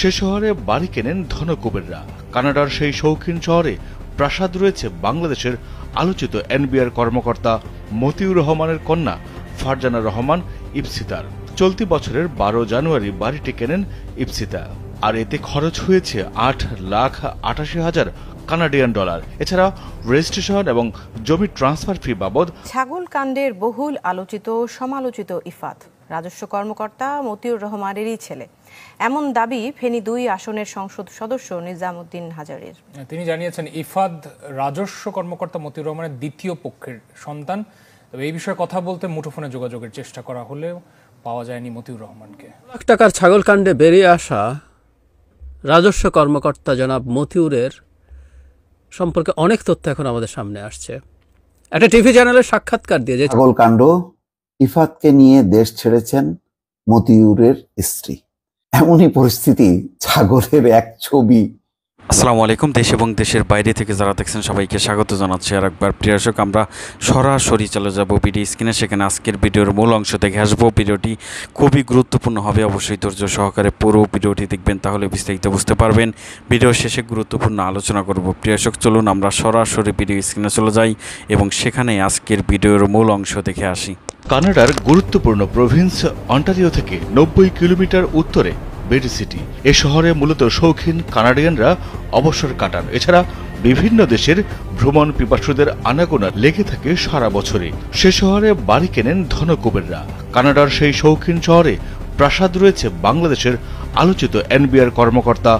সে শহরে বাড়ি কেনেন ধনকুবেররা কানাডার সেই শৌখিন শহরে প্রাসাদ রয়েছে বাংলাদেশের আলোচিত এনবিআর কর্মকর্তা মতিউর রহমানের কন্যা ফারজানা রহমান ইপসিতার চলতি বছরের বারো জানুয়ারি বাড়িটি কেনেন ইপসিতা আর এতে খরচ হয়েছে আট লাখ আটাশি হাজার কানাডিয়ান ডলার এছাড়া রেজিস্ট্রেশন এবং জমি ট্রান্সফার ফি বাবদ ছাগল কাণ্ডের বহুল আলোচিত সমালোচিত ইফাত রাজস্ব কর্মকর্তা মতিউর রহমানেরই ছেলে এমন দাবি ফেনী দুই আসনের সংসদ সদস্য নিজামুদ্দিন হাজারের তিনি জানিয়েছেন ইফাদ রাজস্ব কর্মকর্তা মতিউর রহমানের দ্বিতীয় পক্ষের সন্তান তবে এই বিষয়ে কথা বলতে মুঠোফোনে যোগাযোগের চেষ্টা করা হলেও পাওয়া যায়নি মতিউর রহমানকে লাখ টাকার ছাগল কাণ্ডে বেরিয়ে আসা রাজস্ব কর্মকর্তা জনাব মতিউরের সম্পর্কে অনেক তথ্য এখন আমাদের সামনে আসছে একটা টিভি চ্যানেলে সাক্ষাৎকার দিয়ে যে ছাগল কাণ্ড ইফাতকে নিয়ে দেশ ছেড়েছেন মতিউরের স্ত্রী এমনই পরিস্থিতি ছাগলের এক ছবি আসসালামু আলাইকুম দেশ এবং দেশের বাইরে থেকে যারা দেখছেন সবাইকে স্বাগত জানাচ্ছি আর একবার প্রিয়াশক আমরা সরাসরি চলে যাব ভিডিও স্ক্রিনে সেখানে আজকের ভিডিওর মূল অংশ দেখে আসবো ভিডিওটি খুবই গুরুত্বপূর্ণ হবে অবশ্যই ধৈর্য সহকারে পুরো ভিডিওটি দেখবেন তাহলে বিস্তারিত বুঝতে পারবেন ভিডিও শেষে গুরুত্বপূর্ণ আলোচনা করব প্রিয়াসক চলুন আমরা সরাসরি ভিডিও স্ক্রিনে চলে যাই এবং সেখানে আজকের ভিডিওর মূল অংশ দেখে আসি কানাডার গুরুত্বপূর্ণ প্রভিন্স অন্টারিও থেকে নব্বই কিলোমিটার উত্তরে বেড সিটি এ শহরে মূলত শৌখিন কানাডিয়ানরা অবসর কাটান এছাড়া বিভিন্ন দেশের ভ্রমণ পিপাসুদের আনাগোনা লেগে থাকে সারা বছরে সে শহরে বাড়ি কেনেন ধনকুবেররা কানাডার সেই শৌখিন শহরে প্রাসাদ রয়েছে বাংলাদেশের আলোচিত এনবিআর কর্মকর্তা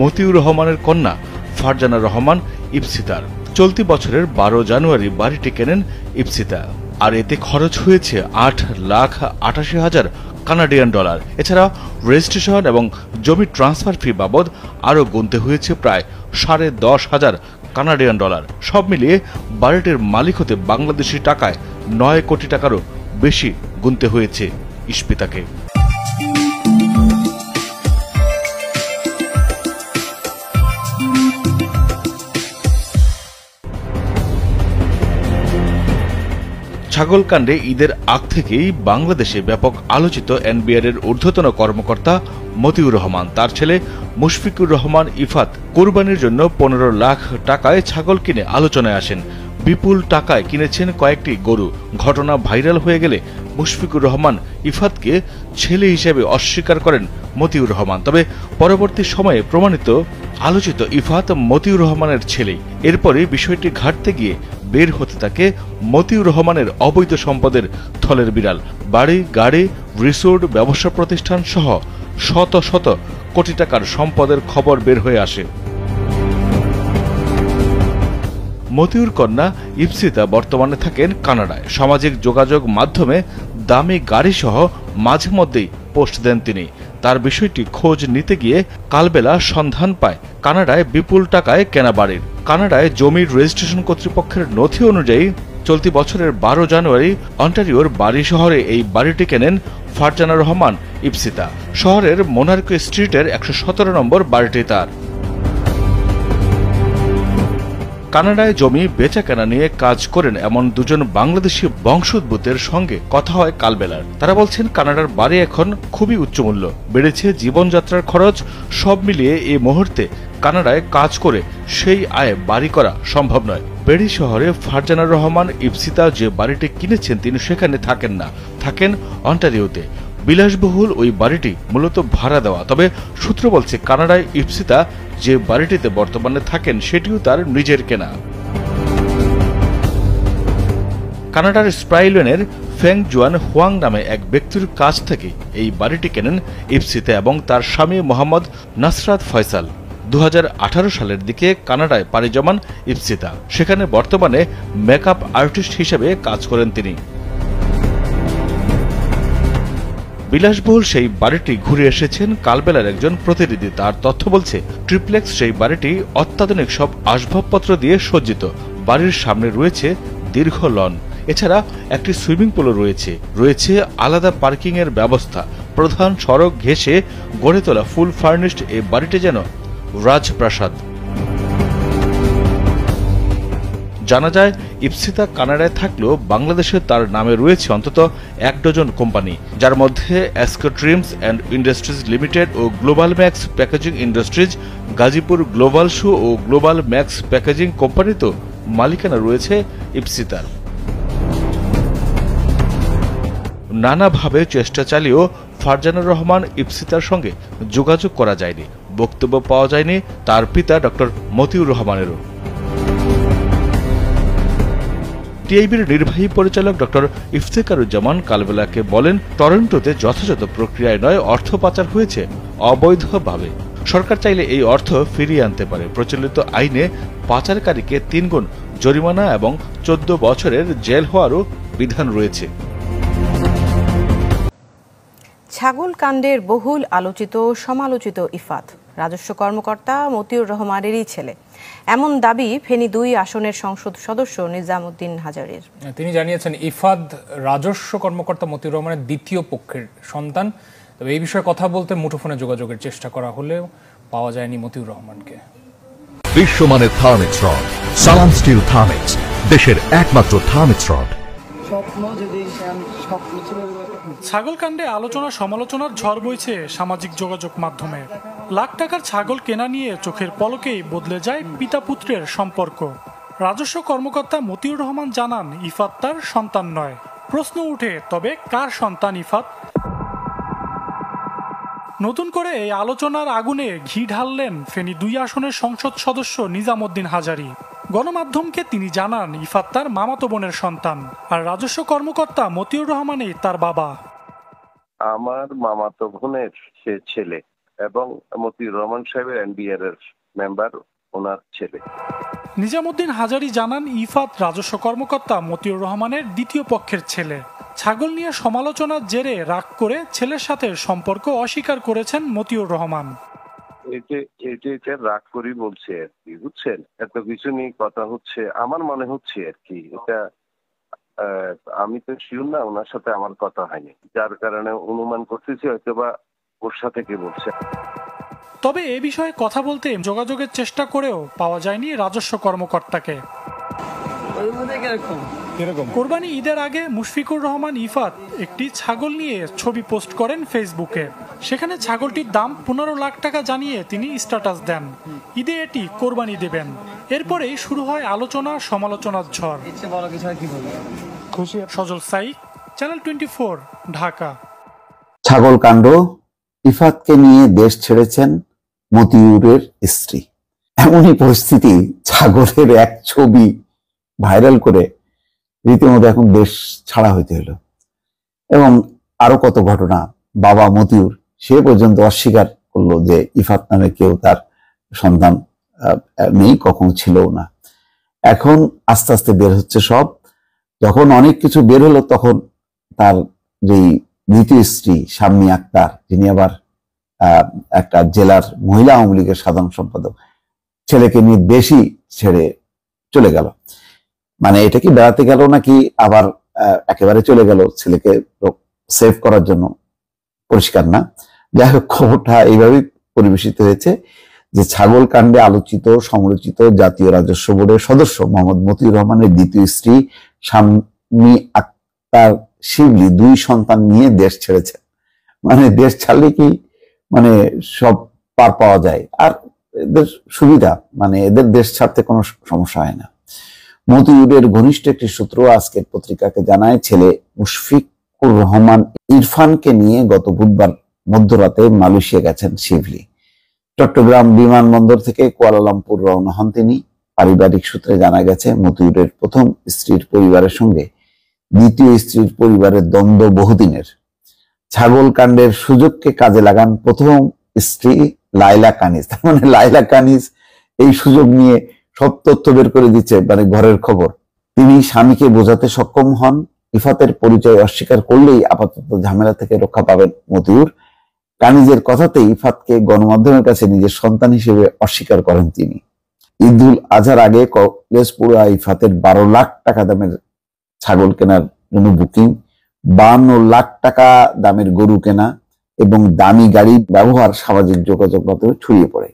মতিউর রহমানের কন্যা ফারজানা রহমান ইপসিতার চলতি বছরের বারো জানুয়ারি বাড়িটি কেনেন ইপসিতা আর এতে খরচ হয়েছে আট লাখ আটাশি হাজার কানাডিয়ান ডলার এছাড়া রেজিস্ট্রেশন এবং জমি ট্রান্সফার ফি বাবদ আরও গুনতে হয়েছে প্রায় সাড়ে দশ হাজার কানাডিয়ান ডলার সব মিলিয়ে বাড়িটির মালিক হতে বাংলাদেশি টাকায় নয় কোটি টাকারও বেশি গুনতে হয়েছে ইস্পিতাকে ছাগল কাণ্ডে ঈদের আগ থেকেই বাংলাদেশে ব্যাপক আলোচিত এনবিআর এর ঊর্ধ্বতন কর্মকর্তা মতিউর রহমান তার ছেলে মুশফিকুর রহমান ইফাত কোরবানির জন্য পনেরো লাখ টাকায় ছাগল কিনে আলোচনায় আসেন বিপুল টাকায় কিনেছেন কয়েকটি গরু ঘটনা ভাইরাল হয়ে গেলে মুশফিকুর রহমান ইফাতকে ছেলে হিসেবে অস্বীকার করেন মতিউর রহমান তবে পরবর্তী সময়ে প্রমাণিত আলোচিত ইফাত মতিউর রহমানের ছেলে এরপরে বিষয়টি ঘাটতে গিয়ে বের হতে থাকে মতিউর রহমানের অবৈধ সম্পদের থলের বিড়াল বাড়ি গাড়ি রিসোর্ট ব্যবসা প্রতিষ্ঠান সহ শত শত কোটি টাকার সম্পদের খবর বের হয়ে আসে মতিউর কন্যা ইপসিতা বর্তমানে থাকেন কানাডায় সামাজিক যোগাযোগ মাধ্যমে দামি গাড়িসহ মাঝে মধ্যেই পোস্ট দেন তিনি তার বিষয়টি খোঁজ নিতে গিয়ে কালবেলা সন্ধান পায় কানাডায় বিপুল টাকায় কেনা বাড়ির কানাডায় জমির রেজিস্ট্রেশন কর্তৃপক্ষের নথি অনুযায়ী চলতি বছরের বারো জানুয়ারি অন্টারিওর বাড়ি শহরে এই বাড়িটি কেনেন ফারজানা রহমান ইপসিতা শহরের মোনার্কো স্ট্রিটের একশো সতেরো নম্বর বাড়িটি তার কানাডায় জমি বেচা কেনা নিয়ে কাজ করেন এমন দুজন বাংলাদেশি বংশোদ্ভূতের সঙ্গে কথা হয় কালবেলার তারা বলছেন কানাডার বাড়ি এখন খুবই উচ্চমূল্য বেড়েছে জীবনযাত্রার খরচ সব মিলিয়ে এই মুহূর্তে কানাডায় কাজ করে সেই আয় বাড়ি করা সম্ভব নয় বেড়ি শহরে ফারজানা রহমান ইপসিতা যে বাড়িটি কিনেছেন তিনি সেখানে থাকেন না থাকেন অন্টারিওতে বিলাসবহুল ওই বাড়িটি মূলত ভাড়া দেওয়া তবে সূত্র বলছে কানাডায় ইপসিতা যে বাড়িটিতে বর্তমানে থাকেন সেটিও তার নিজের কেনা কানাডার স্প্রাইলেনের ফেং জুয়ান হুয়াং নামে এক ব্যক্তির কাছ থেকে এই বাড়িটি কেনেন ইপসিতে এবং তার স্বামী মোহাম্মদ নাসরাত ফয়সাল দু সালের দিকে কানাডায় পাড়ি জমান ইপসিতা সেখানে বর্তমানে মেকআপ আর্টিস্ট হিসেবে কাজ করেন তিনি বিলাসবহুল সেই বাড়িটি ঘুরে এসেছেন কালবেলার একজন প্রতিনিধি তার তথ্য বলছে ট্রিপ্লেক্স সেই বাড়িটি অত্যাধুনিক সব আসবাবপত্র দিয়ে সজ্জিত বাড়ির সামনে রয়েছে দীর্ঘ লন এছাড়া একটি সুইমিং পুলও রয়েছে রয়েছে আলাদা পার্কিংয়ের ব্যবস্থা প্রধান সড়ক ঘেঁষে গড়ে তোলা ফুল ফার্নিশড এই বাড়িটি যেন রাজপ্রাসাদ জানা যায় ইপসিতা কানাডায় থাকলেও বাংলাদেশে তার নামে রয়েছে অন্তত এক ডজন কোম্পানি যার মধ্যে অ্যাসকো ড্রিমস অ্যান্ড ইন্ডাস্ট্রিজ লিমিটেড ও global max packaging industries Gazipur global shoe ও গ্লোবাল ম্যাক্স প্যাকেজিং কোম্পানিতেও মালিকানা রয়েছে ইপসিতার নানাভাবে চেষ্টা চালিয়েও ফারজানুর রহমান ইপসিতার সঙ্গে যোগাযোগ করা যায়নি বক্তব্য পাওয়া যায়নি তার পিতা ডক্টর মতিউর রহমানেরও টিআইবির নির্বাহী পরিচালক ড ইফতেকারুজ্জামান কালবেলাকে বলেন টরন্টোতে যথাযথ প্রক্রিয়ায় নয় অর্থ পাচার হয়েছে অবৈধভাবে সরকার চাইলে এই অর্থ ফিরিয়ে আনতে পারে প্রচলিত আইনে পাচারকারীকে তিনগুণ জরিমানা এবং চোদ্দ বছরের জেল হওয়ারও বিধান রয়েছে ছাগল কাণ্ডের বহুল আলোচিত সমালোচিত ইফাত রাজস্ব কর্মকর্তা মতিউর রহমানেরই ছেলে এমন দাবি ফেনী দুই আসনের সংসদ সদস্য নিজামুদ্দিন হাজারের তিনি জানিয়েছেন ইফাদ রাজস্ব কর্মকর্তা মতিউর রহমানের দ্বিতীয় পক্ষের সন্তান তবে এই বিষয়ে কথা বলতে মুঠোফোনে যোগাযোগের চেষ্টা করা হলেও পাওয়া যায়নি মতিউর রহমানকে বিশ্বমানের Thermex rod Salam steel Thermex দেশের একমাত্র থার্মিক্স রড স্বপ্ন যদি স্বপ্ন ছাগলকাণ্ডে আলোচনা সমালোচনার ঝড় বইছে সামাজিক যোগাযোগ মাধ্যমে লাখ টাকার ছাগল কেনা নিয়ে চোখের পলকেই বদলে যায় পিতা পুত্রের সম্পর্ক রাজস্ব কর্মকর্তা মতিউর রহমান জানান ইফাত তার সন্তান নয় প্রশ্ন উঠে তবে কার সন্তান ইফাত নতুন করে এই আলোচনার আগুনে ঘি ঢাললেন ফেনী দুই আসনের সংসদ সদস্য নিজামুদ্দিন হাজারি গণমাধ্যমকে তিনি জানান ইফাত তার মামাতো বোনের সন্তান আর রাজস্ব কর্মকর্তা মতিউর রহমানই তার বাবা আমার মামাতো বোনের সে ছেলে এবং মতিউর রহমান সাহেবের এনবিআর এর মেম্বার ওনার ছেলে নিজামুদ্দিন হাজারি জানান ইফাত রাজস্ব কর্মকর্তা মতিউর রহমানের দ্বিতীয় পক্ষের ছেলে ছাগল নিয়ে সমালোচনার জেরে রাগ করে ছেলের সাথে সম্পর্ক অস্বীকার করেছেন মতিউর রহমান এটা রাগ করি বলছে আর কি বুঝছেন এত কিছু নিয়ে কথা হচ্ছে আমার মনে হচ্ছে আর কি এটা আমি তো শিওর না ওনার সাথে আমার কথা হয়নি যার কারণে অনুমান করতেছি হয়তো বা ওর সাথে কি বলছে তবে এ বিষয়ে কথা বলতে যোগাযোগের চেষ্টা করেও পাওয়া যায়নি রাজস্ব কর্মকর্তাকে এরকম কোরবানি ঈদের আগে মুশফিকুর রহমান ইফাত একটি ছাগল নিয়ে ছবি পোস্ট করেন ফেসবুকে সেখানে ছাগলটির দাম পনেরো লাখ টাকা জানিয়ে তিনি স্ট্যাটাস দেন ঈদে এটি কোরবানি দেবেন এরপরেই শুরু হয় আলোচনা সমালোচনার ঝড় খুশি সজল সাই চ্যানেল টোয়েন্টি ঢাকা ছাগল কাণ্ড ইফাতকে নিয়ে দেশ ছেড়েছেন মতিউরের স্ত্রী এমনই পরিস্থিতি ছাগলের এক ছবি ভাইরাল করে রীতিমতো এখন দেশ ছাড়া হইতে হলো এবং আরো কত ঘটনা বাবা মতিউর সে পর্যন্ত অস্বীকার করলো যে ইফাত নামে কেউ তার সন্তান নেই কখন ছিল না এখন আস্তে আস্তে বের হচ্ছে সব যখন অনেক কিছু বের হলো তখন তার যেই দ্বিতীয় স্ত্রী শাম্মী আক্তার যিনি আবার একটা জেলার মহিলা আওয়ামী লীগের সাধারণ সম্পাদক ছেলেকে নিয়ে বেশি ছেড়ে চলে গেল মানে এটা কি বেড়াতে গেল নাকি আবার একেবারে চলে গেল ছেলেকে সেভ করার জন্য পরিষ্কার না যাই হোক খবরটা এইভাবেই পরিবেশিত হয়েছে যে ছাগল কাণ্ডে আলোচিত সমালোচিত জাতীয় রাজস্ব বোর্ডের সদস্য মোহাম্মদ মতিউর রহমানের দ্বিতীয় স্ত্রী স্বামী আক্তার শিবলি দুই সন্তান নিয়ে দেশ ছেড়েছে মানে দেশ ছাড়লে কি মানে সব পার পাওয়া যায় আর এদের সুবিধা মানে এদের দেশ ছাড়তে কোনো সমস্যা হয় না মতিউরের ঘনিষ্ঠ একটি সূত্র আজকের পত্রিকাকে জানায় ছেলে মুশফিকুর রহমান ইরফানকে নিয়ে গত বুধবার মধ্যরাতে মালয়েশিয়া গেছেন শিবলি চট্টগ্রাম বিমানবন্দর থেকে কুয়ালালামপুর রওনা হন তিনি পারিবারিক সূত্রে জানা গেছে মতিউরের প্রথম স্ত্রীর পরিবারের সঙ্গে দ্বিতীয় স্ত্রীর পরিবারের দ্বন্দ্ব বহুদিনের ছাগল কাণ্ডের সুযোগকে কাজে লাগান প্রথম স্ত্রী লাইলা কানিজ তার মানে লাইলা কানিজ এই সুযোগ নিয়ে সব তথ্য বের করে দিচ্ছে মানে ঘরের খবর তিনি স্বামীকে বোঝাতে সক্ষম হন ইফাতের পরিচয় অস্বীকার করলেই আপাতত ঝামেলা থেকে রক্ষা পাবেন মতিউর কানিজের কথাতে ইফাতকে গণমাধ্যমের কাছে নিজের সন্তান হিসেবে অস্বীকার করেন তিনি ঈদুল আজহার আগে পুরা ইফাতের বারো লাখ টাকা দামের ছাগল কেনার জন্য বুকিং বান্ন লাখ টাকা দামের গরু কেনা এবং দামি গাড়ি ব্যবহার সামাজিক যোগাযোগ মাধ্যমে ছড়িয়ে পড়ে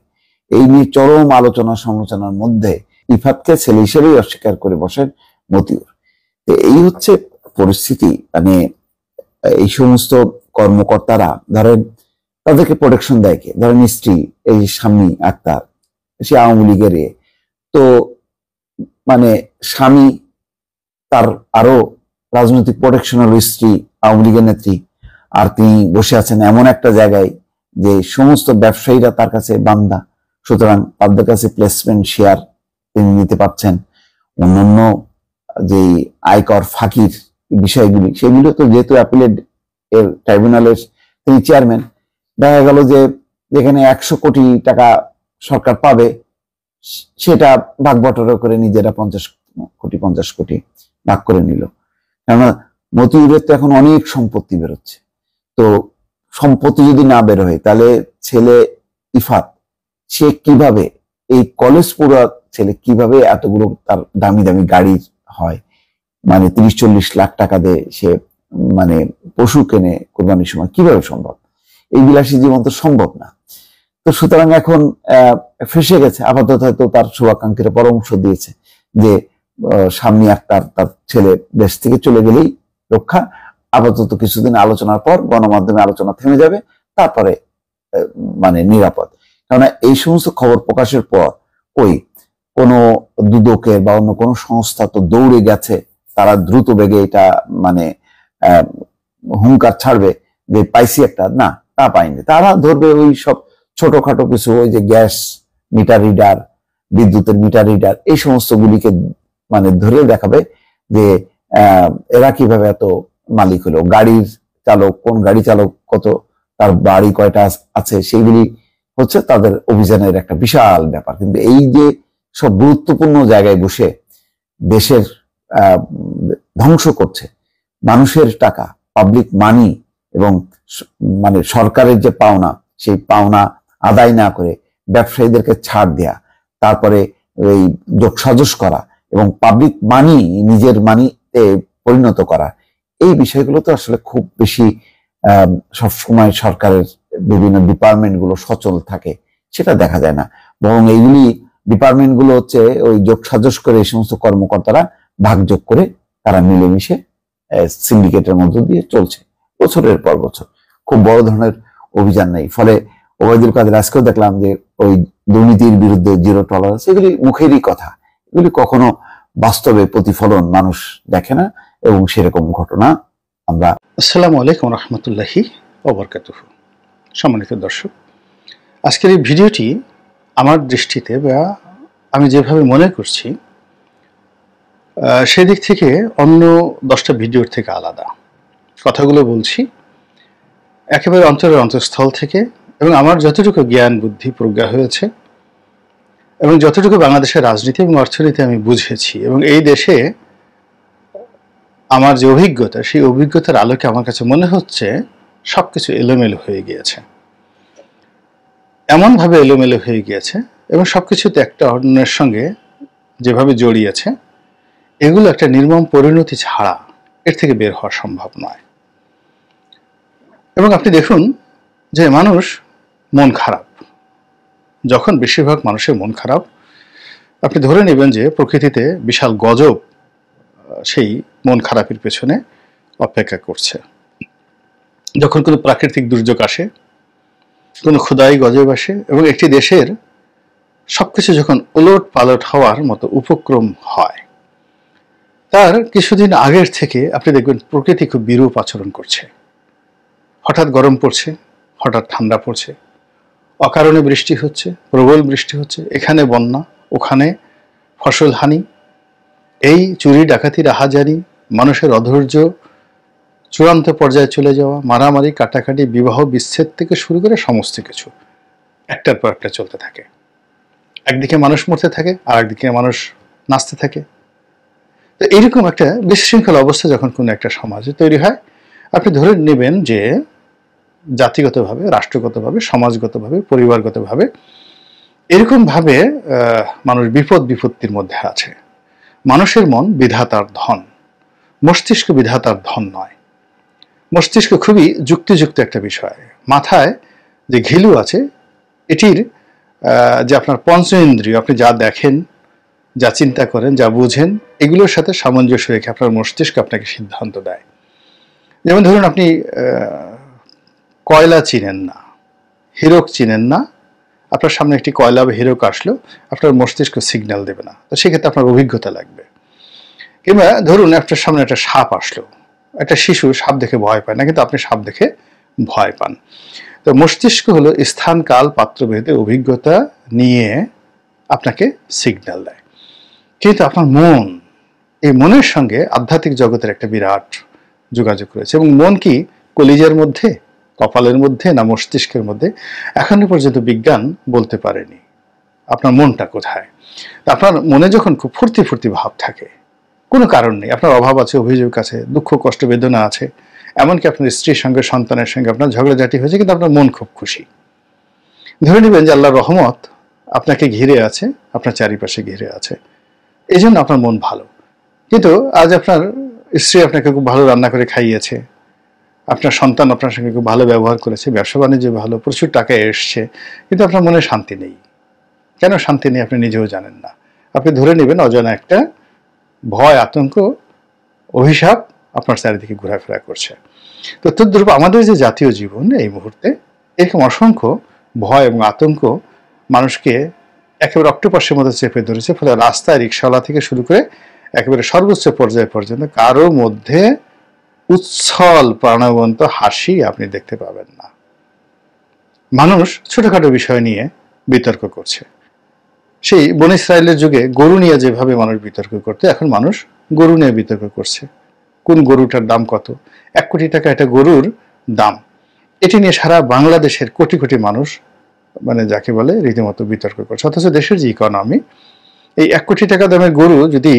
এই নিয়ে চরম আলোচনা সমালোচনার মধ্যে ইফাতকে ছেলে হিসেবেই অস্বীকার করে বসেন মতিউর এই হচ্ছে পরিস্থিতি মানে এই সমস্ত কর্মকর্তারা ধরেন তাদেরকে প্রোটেকশন দেয় কে ধরেন স্ত্রী এই স্বামী আক্তার সে আওয়ামী লীগের তো মানে স্বামী তার আরো রাজনৈতিক প্রোটেকশন হল স্ত্রী আওয়ামী লীগের নেত্রী আর তিনি বসে আছেন এমন একটা জায়গায় যে সমস্ত ব্যবসায়ীরা তার কাছে বান্দা সুতরাং তাদের কাছে প্লেসমেন্ট শেয়ার তিনি নিতে পারছেন অন্যান্য যে আয়কর ফাঁকির বিষয়গুলি সেগুলো তো যেহেতু অ্যাপিলেট এর ট্রাইব্যুনালের তিনি চেয়ারম্যান দেখা গেল যে যেখানে একশো কোটি টাকা সরকার পাবে সেটা ভাগ করে নিজেরা পঞ্চাশ কোটি পঞ্চাশ কোটি ভাগ করে নিল কেননা মতিউরের তো এখন অনেক সম্পত্তি বেরোচ্ছে তো সম্পত্তি যদি না বের হয় তাহলে ছেলে ইফাত সে কিভাবে এই কলেজ পড়া ছেলে কিভাবে এতগুলো তার দামি দামি গাড়ি হয় মানে তিরিশ চল্লিশ লাখ টাকা দিয়ে সে মানে পশু কেনে কোরবানির সময় কিভাবে সম্ভব এই বিলাসী জীবন তো সম্ভব না তো সুতরাং এখন ফেসে গেছে আপাতত হয়তো তার শুভাকাঙ্ক্ষীর পরামর্শ দিয়েছে যে সামনে আক্তার তার ছেলে দেশ থেকে চলে গেলেই রক্ষা আপাতত কিছুদিন আলোচনার পর গণমাধ্যমে আলোচনা থেমে যাবে তারপরে মানে নিরাপদ কেননা এই সমস্ত খবর প্রকাশের পর ওই কোনো দুদকের বা অন্য কোনো সংস্থা তো দৌড়ে গেছে তারা দ্রুত বেগে এটা মানে হুঙ্কার ছাড়বে যে পাইছি একটা না তা পাইনি তারা ধরবে ওই সব ছোটখাটো কিছু ওই যে গ্যাস মিটার রিডার বিদ্যুতের মিটার রিডার এই সমস্তগুলিকে মানে ধরে দেখাবে যে এরা কিভাবে এত মালিক হলো গাড়ির চালক কোন গাড়ি চালক কত তার বাড়ি কয়টা আছে সেইগুলি হচ্ছে তাদের অভিযানের একটা বিশাল ব্যাপার কিন্তু এই যে সব গুরুত্বপূর্ণ জায়গায় বসে দেশের ধ্বংস করছে মানুষের টাকা পাবলিক মানি এবং মানে সরকারের যে পাওনা সেই পাওনা আদায় না করে ব্যবসায়ীদেরকে ছাড় দেয়া তারপরে এই যোগসাজস করা এবং পাবলিক মানি নিজের মানিতে পরিণত করা এই বিষয়গুলো তো আসলে খুব বেশি সবসময় সরকারের বিভিন্ন ডিপার্টমেন্টগুলো সচল থাকে সেটা দেখা যায় না বরং এইগুলি ডিপার্টমেন্টগুলো হচ্ছে ওই যোগ সাজস করে এই সমস্ত কর্মকর্তারা ভাগযোগ করে তারা মিলেমিশে সিন্ডিকেটের মধ্য দিয়ে চলছে বছরের পর বছর খুব বড় ধরনের অভিযান নেই ফলে ওবায়দুল কাদের আজকেও দেখলাম যে ওই দুর্নীতির বিরুদ্ধে জিরো টলারেন্স এগুলি মুখেরই কথা এগুলি কখনো বাস্তবে প্রতিফলন মানুষ দেখে না এবং সেরকম ঘটনা আমরা আসসালামু আলাইকুম রহমতুল্লাহি ওবরকাতুহ সম্মানিত দর্শক আজকের এই ভিডিওটি আমার দৃষ্টিতে বা আমি যেভাবে মনে করছি সেদিক থেকে অন্য দশটা ভিডিওর থেকে আলাদা কথাগুলো বলছি একেবারে অন্তরের অন্তঃস্থল থেকে এবং আমার যতটুকু জ্ঞান বুদ্ধি প্রজ্ঞা হয়েছে এবং যতটুকু বাংলাদেশের রাজনীতি এবং অর্থনীতি আমি বুঝেছি এবং এই দেশে আমার যে অভিজ্ঞতা সেই অভিজ্ঞতার আলোকে আমার কাছে মনে হচ্ছে সব কিছু এলোমেলো হয়ে গিয়েছে এমনভাবে এলোমেলো হয়ে গিয়েছে এবং সব কিছুতে একটা অন্যের সঙ্গে যেভাবে জড়িয়েছে এগুলো একটা নির্মম পরিণতি ছাড়া এর থেকে বের হওয়া সম্ভব নয় এবং আপনি দেখুন যে মানুষ মন খারাপ যখন বেশিরভাগ মানুষের মন খারাপ আপনি ধরে নেবেন যে প্রকৃতিতে বিশাল গজব সেই মন খারাপের পেছনে অপেক্ষা করছে যখন কোনো প্রাকৃতিক দুর্যোগ আসে কোনো খোদাই গজব আসে এবং একটি দেশের সব কিছু যখন ওলট পালট হওয়ার মতো উপক্রম হয় তার কিছুদিন আগের থেকে আপনি দেখবেন প্রকৃতি খুব বিরূপ আচরণ করছে হঠাৎ গরম পড়ছে হঠাৎ ঠান্ডা পড়ছে অকারণে বৃষ্টি হচ্ছে প্রবল বৃষ্টি হচ্ছে এখানে বন্যা ওখানে ফসল হানি এই চুরি ডাকাতির আহাজারি মানুষের অধৈর্য চূড়ান্ত পর্যায়ে চলে যাওয়া মারামারি কাটাকাটি বিবাহ বিচ্ছেদ থেকে শুরু করে সমস্ত কিছু একটার পর একটা চলতে থাকে একদিকে মানুষ মরতে থাকে আর একদিকে মানুষ নাচতে থাকে তো এইরকম একটা বিশৃঙ্খল অবস্থা যখন কোনো একটা সমাজে তৈরি হয় আপনি ধরে নেবেন যে জাতিগতভাবে রাষ্ট্রগতভাবে সমাজগতভাবে পরিবারগতভাবে এরকমভাবে মানুষ বিপদ বিপত্তির মধ্যে আছে মানুষের মন বিধাতার ধন মস্তিষ্ক বিধাতার ধন নয় মস্তিষ্ক খুবই যুক্তিযুক্ত একটা বিষয় মাথায় যে ঘিলু আছে এটির যে আপনার পঞ্চ ইন্দ্রিয় আপনি যা দেখেন যা চিন্তা করেন যা বুঝেন এগুলোর সাথে সামঞ্জস্য রেখে আপনার মস্তিষ্ক আপনাকে সিদ্ধান্ত দেয় যেমন ধরুন আপনি কয়লা চিনেন না হিরক চিনেন না আপনার সামনে একটি কয়লা বা হিরক আসলো আপনার মস্তিষ্ক সিগন্যাল দেবে না তো সেক্ষেত্রে আপনার অভিজ্ঞতা লাগবে কিংবা ধরুন আপনার সামনে একটা সাপ আসলো একটা শিশু সাপ দেখে ভয় পায় না কিন্তু আপনি সাপ দেখে ভয় পান তো মস্তিষ্ক হলো স্থান কাল পাত্রভেদে অভিজ্ঞতা নিয়ে আপনাকে সিগন্যাল দেয় কিন্তু আপনার মন এই মনের সঙ্গে আধ্যাত্মিক জগতের একটা বিরাট যোগাযোগ রয়েছে এবং মন কি কলিজের মধ্যে কপালের মধ্যে না মস্তিষ্কের মধ্যে এখনো পর্যন্ত বিজ্ঞান বলতে পারেনি আপনার মনটা কোথায় আপনার মনে যখন খুব ফুর্তি ফুর্তি ভাব থাকে কোনো কারণ নেই আপনার অভাব আছে অভিযোগ আছে দুঃখ কষ্ট বেদনা আছে এমনকি আপনার স্ত্রীর সঙ্গে সন্তানের সঙ্গে আপনার ঝগড়াঝাটি হয়েছে কিন্তু আপনার মন খুব খুশি ধরে নেবেন যে আল্লাহর রহমত আপনাকে ঘিরে আছে আপনার চারিপাশে ঘিরে আছে এই জন্য আপনার মন ভালো কিন্তু আজ আপনার স্ত্রী আপনাকে খুব ভালো রান্না করে খাইয়েছে আপনার সন্তান আপনার সঙ্গে খুব ভালো ব্যবহার করেছে ব্যবসা বাণিজ্য ভালো প্রচুর টাকা এসছে কিন্তু আপনার মনে শান্তি নেই কেন শান্তি নেই আপনি নিজেও জানেন না আপনি ধরে নেবেন অজানা একটা ভয় আতঙ্ক অভিশাপ আপনার চারিদিকে ঘোরাফেরা করছে তো তদ্রূপ আমাদের যে জাতীয় জীবন এই মুহূর্তে এরকম অসংখ্য ভয় এবং আতঙ্ক মানুষকে একেবারে অক্টোপাসের মধ্যে চেপে ধরেছে ফলে রাস্তায় রিক্সাওয়ালা থেকে শুরু করে একেবারে সর্বোচ্চ পর্যায় পর্যন্ত কারো মধ্যে উচ্ছল প্রাণবন্ত হাসি আপনি দেখতে পাবেন না মানুষ ছোটখাটো বিষয় নিয়ে বিতর্ক করছে সেই বন ইসরায়েলের যুগে গরু নিয়ে যেভাবে মানুষ বিতর্ক করতে এখন মানুষ গরু নিয়ে বিতর্ক করছে কোন গরুটার দাম কত এক কোটি টাকা একটা গরুর দাম এটি নিয়ে সারা বাংলাদেশের কোটি কোটি মানুষ মানে যাকে বলে রীতিমতো বিতর্ক করছে অথচ দেশের যে ইকোনমি এই এক কোটি টাকা দামের গরু যদি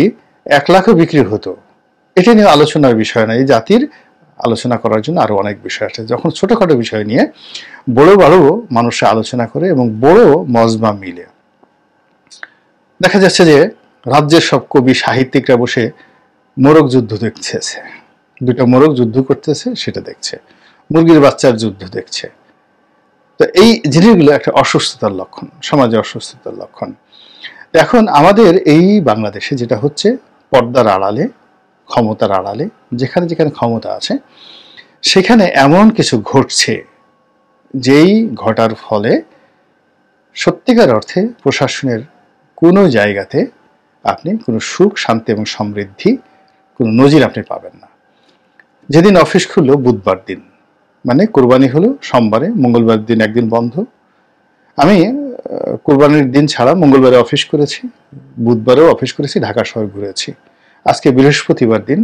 এক লাখও বিক্রি হতো এটা নিয়ে আলোচনার বিষয় না এই জাতির আলোচনা করার জন্য আরও অনেক বিষয় আছে যখন ছোটোখাটো বিষয় নিয়ে বড় বড়ো মানুষে আলোচনা করে এবং বড় মজমা মিলে দেখা যাচ্ছে যে রাজ্যের সব কবি সাহিত্যিকরা বসে মোরগ যুদ্ধ দেখছে দুটা মোরগ যুদ্ধ করতেছে সেটা দেখছে মুরগির বাচ্চার যুদ্ধ দেখছে তো এই জিনিসগুলো একটা অসুস্থতার লক্ষণ সমাজে অসুস্থতার লক্ষণ এখন আমাদের এই বাংলাদেশে যেটা হচ্ছে পর্দার আড়ালে ক্ষমতার আড়ালে যেখানে যেখানে ক্ষমতা আছে সেখানে এমন কিছু ঘটছে যেই ঘটার ফলে সত্যিকার অর্থে প্রশাসনের কোনো জায়গাতে আপনি কোনো সুখ শান্তি এবং সমৃদ্ধি কোনো নজির আপনি পাবেন না যেদিন অফিস খুললো বুধবার দিন মানে কোরবানি হলো সোমবারে মঙ্গলবার দিন একদিন বন্ধ আমি কোরবানির দিন ছাড়া মঙ্গলবারে অফিস করেছি বুধবারেও অফিস করেছি ঢাকা শহর ঘুরেছি আজকে বৃহস্পতিবার দিন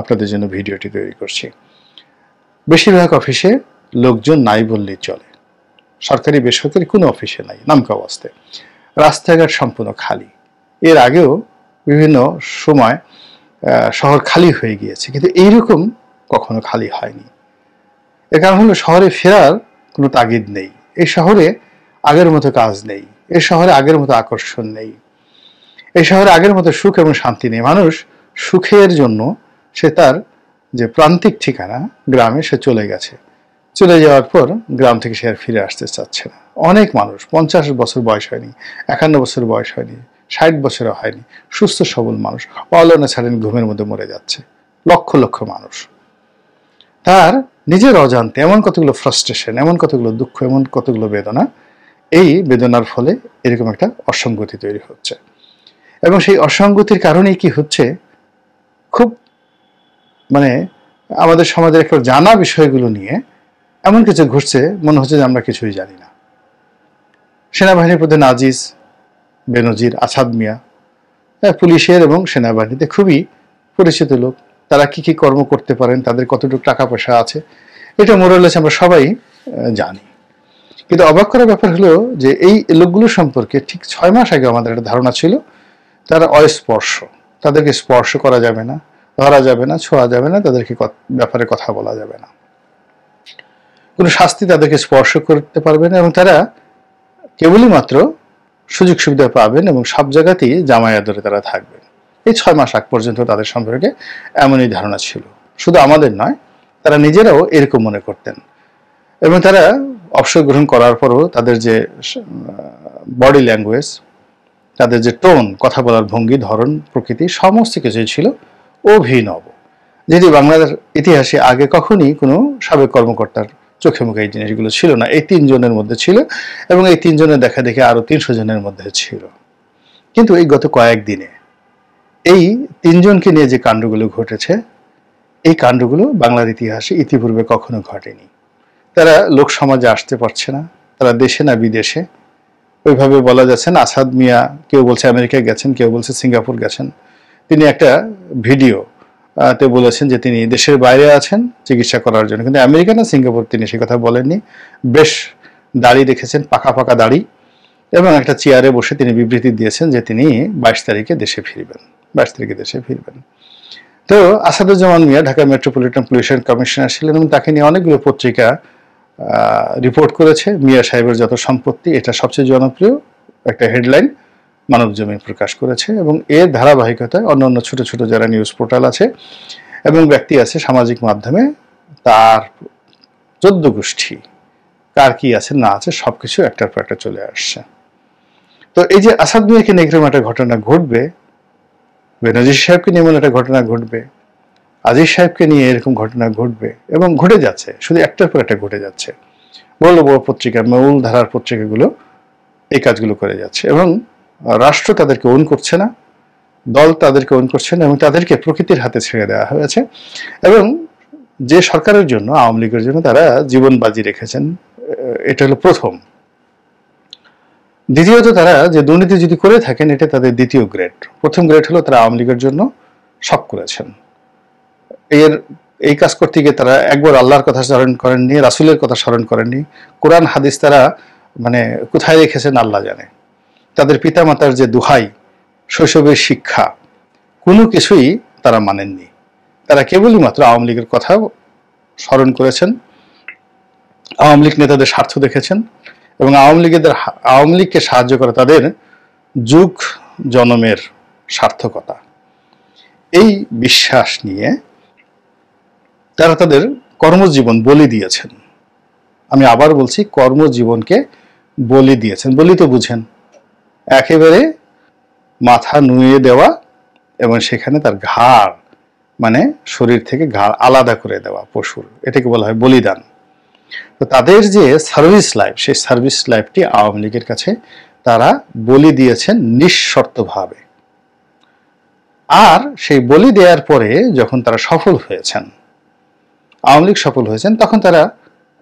আপনাদের জন্য ভিডিওটি তৈরি করছি বেশিরভাগ অফিসে লোকজন নাই বললেই চলে সরকারি বেসরকারি কোনো অফিসে নাই নামকা অবস্থায় রাস্তাঘাট সম্পূর্ণ খালি এর আগেও বিভিন্ন সময় শহর খালি হয়ে গিয়েছে কিন্তু এইরকম কখনো খালি হয়নি এর কারণ হলো শহরে ফেরার কোনো তাগিদ নেই এই শহরে আগের মতো কাজ নেই এই শহরে আগের মতো আকর্ষণ নেই এই শহরে আগের মতো সুখ এবং শান্তি নেই মানুষ সুখের জন্য সে তার যে প্রান্তিক ঠিকানা গ্রামে সে চলে গেছে চলে যাওয়ার পর গ্রাম থেকে সে আর ফিরে আসতে চাচ্ছে না অনেক মানুষ পঞ্চাশ বছর বয়স হয়নি একান্ন বছর বয়স হয়নি ষাট বছরও হয়নি সুস্থ সবল মানুষ অলনে ছাড়েন ঘুমের মধ্যে মরে যাচ্ছে লক্ষ লক্ষ মানুষ তার নিজের অজান্তে এমন কতগুলো ফ্রাস্ট্রেশন এমন কতগুলো দুঃখ এমন কতগুলো বেদনা এই বেদনার ফলে এরকম একটা অসঙ্গতি তৈরি হচ্ছে এবং সেই অসঙ্গতির কারণেই কি হচ্ছে খুব মানে আমাদের সমাজের একটা জানা বিষয়গুলো নিয়ে এমন কিছু ঘটছে মনে হচ্ছে যে আমরা কিছুই জানি না সেনাবাহিনীর প্রধান আজিজ বেনজির আসাদ মিয়া পুলিশের এবং সেনাবাহিনীতে খুবই পরিচিত লোক তারা কি কি কর্ম করতে পারেন তাদের কতটুকু টাকা পয়সা আছে এটা মোরাল আছে আমরা সবাই জানি কিন্তু অবাক করার ব্যাপার হলো যে এই লোকগুলো সম্পর্কে ঠিক ছয় মাস আগে আমাদের একটা ধারণা ছিল তারা অস্পর্শ তাদেরকে স্পর্শ করা যাবে না ধরা যাবে না ছোঁয়া যাবে না তাদেরকে ব্যাপারে কথা বলা যাবে না কোনো শাস্তি তাদেরকে স্পর্শ করতে পারবে না এবং তারা কেবলই মাত্র সুযোগ সুবিধা পাবেন এবং সব জায়গাতেই জামাই আদরে তারা থাকবেন এই ছয় মাস আগ পর্যন্ত তাদের সম্পর্কে এমনই ধারণা ছিল শুধু আমাদের নয় তারা নিজেরাও এরকম মনে করতেন এবং তারা অবসর গ্রহণ করার পরও তাদের যে বডি ল্যাঙ্গুয়েজ তাদের যে টোন কথা বলার ভঙ্গি ধরন প্রকৃতি সমস্ত কিছুই ছিল অভিনব যেটি বাংলার ইতিহাসে আগে কখনই কোনো সাবেক কর্মকর্তার চোখে মুখে এই জিনিসগুলো ছিল না এই তিনজনের মধ্যে ছিল এবং এই তিনজনের দেখা দেখে আরও তিনশো জনের মধ্যে ছিল কিন্তু এই গত কয়েকদিনে এই তিনজনকে নিয়ে যে কাণ্ডগুলো ঘটেছে এই কাণ্ডগুলো বাংলার ইতিহাসে ইতিপূর্বে কখনো ঘটেনি তারা লোক সমাজে আসতে পারছে না তারা দেশে না বিদেশে ওইভাবে বলা যাচ্ছে আসাদ মিয়া কেউ বলছে আমেরিকায় গেছেন কেউ বলছে সিঙ্গাপুর গেছেন তিনি একটা ভিডিও তে বলেছেন যে তিনি দেশের বাইরে আছেন চিকিৎসা করার জন্য কিন্তু আমেরিকা না সিঙ্গাপুর তিনি সে কথা বলেননি বেশ দাড়ি রেখেছেন পাকা পাকা দাড়ি এবং একটা চেয়ারে বসে তিনি বিবৃতি দিয়েছেন যে তিনি বাইশ তারিখে দেশে ফিরবেন বাইশ তারিখে দেশে ফিরবেন তো আসাদুজ্জামান মিয়া ঢাকা মেট্রোপলিটন পুলিশের কমিশনার ছিলেন এবং তাকে নিয়ে অনেকগুলো পত্রিকা রিপোর্ট করেছে মিয়া সাহেবের যত সম্পত্তি এটা সবচেয়ে জনপ্রিয় একটা হেডলাইন জমি প্রকাশ করেছে এবং এর ধারাবাহিকতায় অন্য অন্য ছোট ছোট যারা নিউজ পোর্টাল আছে এবং ব্যক্তি আছে সামাজিক মাধ্যমে তার চোদ্দ গোষ্ঠী কার কি আছে না আছে সব কিছু একটার পর একটা চলে আসছে তো এই যে আসাদ মিয়াকে নিয়ে এরকম একটা ঘটনা ঘটবে বেনজির সাহেবকে নিয়ে এমন একটা ঘটনা ঘটবে আজিজ সাহেবকে নিয়ে এরকম ঘটনা ঘটবে এবং ঘটে যাচ্ছে শুধু একটার পর একটা ঘটে যাচ্ছে বড় বড় পত্রিকা মূল ধারার পত্রিকাগুলো এই কাজগুলো করে যাচ্ছে এবং রাষ্ট্র তাদেরকে ওন করছে না দল তাদেরকে ওন করছে না এবং তাদেরকে প্রকৃতির হাতে ছেড়ে দেওয়া হয়েছে এবং যে সরকারের জন্য আওয়ামী লীগের জন্য তারা জীবন বাজি রেখেছেন এটা হলো প্রথম দ্বিতীয়ত তারা যে দুর্নীতি যদি করে থাকেন এটা তাদের দ্বিতীয় গ্রেড প্রথম গ্রেড হলো তারা আওয়ামী লীগের জন্য সব করেছেন এর এই কাজ করতে গিয়ে তারা একবার আল্লাহর কথা স্মরণ করেননি রাসুলের কথা স্মরণ করেননি কোরআন হাদিস তারা মানে কোথায় রেখেছেন আল্লাহ জানে তাদের পিতামাতার যে দুহাই শৈশবের শিক্ষা কোনো কিছুই তারা মানেননি তারা কেবলই মাত্র আওয়ামী লীগের কথা স্মরণ করেছেন আওয়ামী লীগ নেতাদের স্বার্থ দেখেছেন এবং আওয়ামী লীগের আওয়ামী লীগকে সাহায্য করে তাদের যুগ জনমের সার্থকতা এই বিশ্বাস নিয়ে তারা তাদের কর্মজীবন বলি দিয়েছেন আমি আবার বলছি কর্মজীবনকে বলি দিয়েছেন বলি তো বুঝেন একেবারে মাথা নুয়ে দেওয়া এবং সেখানে তার ঘাড় মানে শরীর থেকে ঘাড় আলাদা করে দেওয়া পশুর এটাকে বলা হয় বলিদান তো তাদের যে সার্ভিস লাইফ সেই সার্ভিস লাইফটি আওয়ামী লীগের কাছে তারা বলি দিয়েছেন নিঃশর্তভাবে আর সেই বলি দেওয়ার পরে যখন তারা সফল হয়েছেন আওয়ামী লীগ সফল হয়েছেন তখন তারা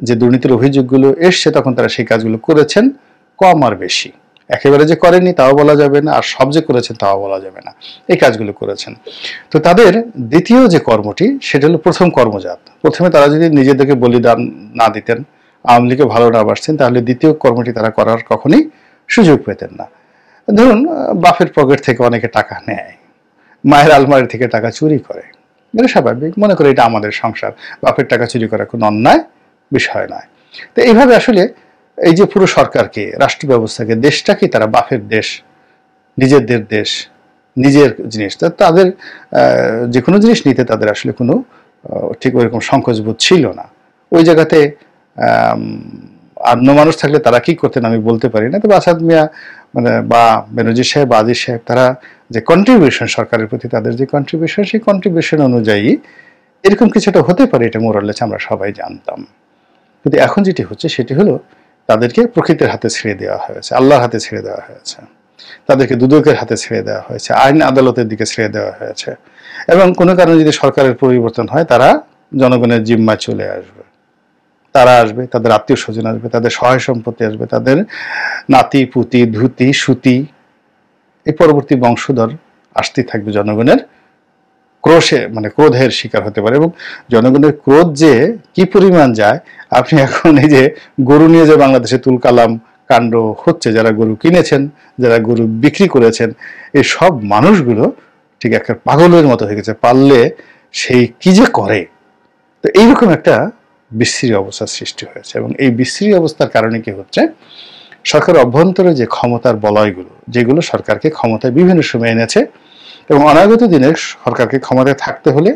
যে দুর্নীতির অভিযোগগুলো এসছে তখন তারা সেই কাজগুলো করেছেন কম আর বেশি একেবারে যে করেনি তাও বলা যাবে না আর সব যে করেছেন তাও বলা যাবে না এই কাজগুলো করেছেন তো তাদের দ্বিতীয় যে কর্মটি সেটা হলো প্রথম কর্মজাত প্রথমে তারা যদি নিজেদেরকে বলিদান না দিতেন আওয়ামী লীগে ভালো না বাসছেন তাহলে দ্বিতীয় কর্মটি তারা করার কখনই সুযোগ পেতেন না ধরুন বাপের পকেট থেকে অনেকে টাকা নেয় মায়ের আলমারি থেকে টাকা চুরি করে এটা স্বাভাবিক মনে করে এটা আমাদের সংসার বাপের টাকা চুরি করা কোনো অন্যায় বিষয় নয় তো এইভাবে আসলে এই যে পুরো সরকারকে রাষ্ট্র ব্যবস্থাকে দেশটাকে তারা বাফের দেশ নিজেদের দেশ নিজের জিনিস তাদের যে কোনো জিনিস নিতে তাদের আসলে কোনো ঠিক ওইরকম সংকোচবোধ ছিল না ওই জায়গাতে অন্য মানুষ থাকলে তারা কি করতেন আমি বলতে পারি না তবে আসাদ মিয়া মানে বা বেনজি সাহেব আজির সাহেব তারা যে কন্ট্রিবিউশন সরকারের প্রতি তাদের যে কন্ট্রিবিউশন সেই কন্ট্রিবিউশন অনুযায়ী এরকম কিছুটা হতে পারে এটা মোরালেছে আমরা সবাই জানতাম কিন্তু এখন যেটি হচ্ছে সেটি হলো তাদেরকে প্রকৃতির হাতে ছেড়ে দেওয়া হয়েছে আল্লাহর হাতে ছেড়ে দেওয়া হয়েছে তাদেরকে দুদকের হাতে ছেড়ে দেওয়া হয়েছে আইন আদালতের দিকে ছেড়ে দেওয়া হয়েছে এবং কোনো কারণে যদি সরকারের পরিবর্তন হয় তারা জনগণের জিম্মায় চলে আসবে তারা আসবে তাদের আত্মীয় স্বজন আসবে তাদের সহায় সম্পত্তি আসবে তাদের নাতি পুতি ধুতি সুতি এই পরবর্তী বংশধর আসতেই থাকবে জনগণের ক্রোশে মানে ক্রোধের শিকার হতে পারে এবং জনগণের ক্রোধ যে কি পরিমাণ যায় আপনি এখন এই যে গরু নিয়ে যে বাংলাদেশে তুলকালাম কাণ্ড হচ্ছে যারা গরু কিনেছেন যারা গরু বিক্রি করেছেন এই সব মানুষগুলো ঠিক একটা পাগলের মতো হয়ে গেছে পারলে সেই কি যে করে তো এইরকম একটা বিশ্রী অবস্থার সৃষ্টি হয়েছে এবং এই বিশ্রী অবস্থার কারণে কি হচ্ছে সরকার অভ্যন্তরে যে ক্ষমতার বলয়গুলো যেগুলো সরকারকে ক্ষমতায় বিভিন্ন সময় এনেছে এবং অনাগত দিনে সরকারকে ক্ষমতায় থাকতে হলে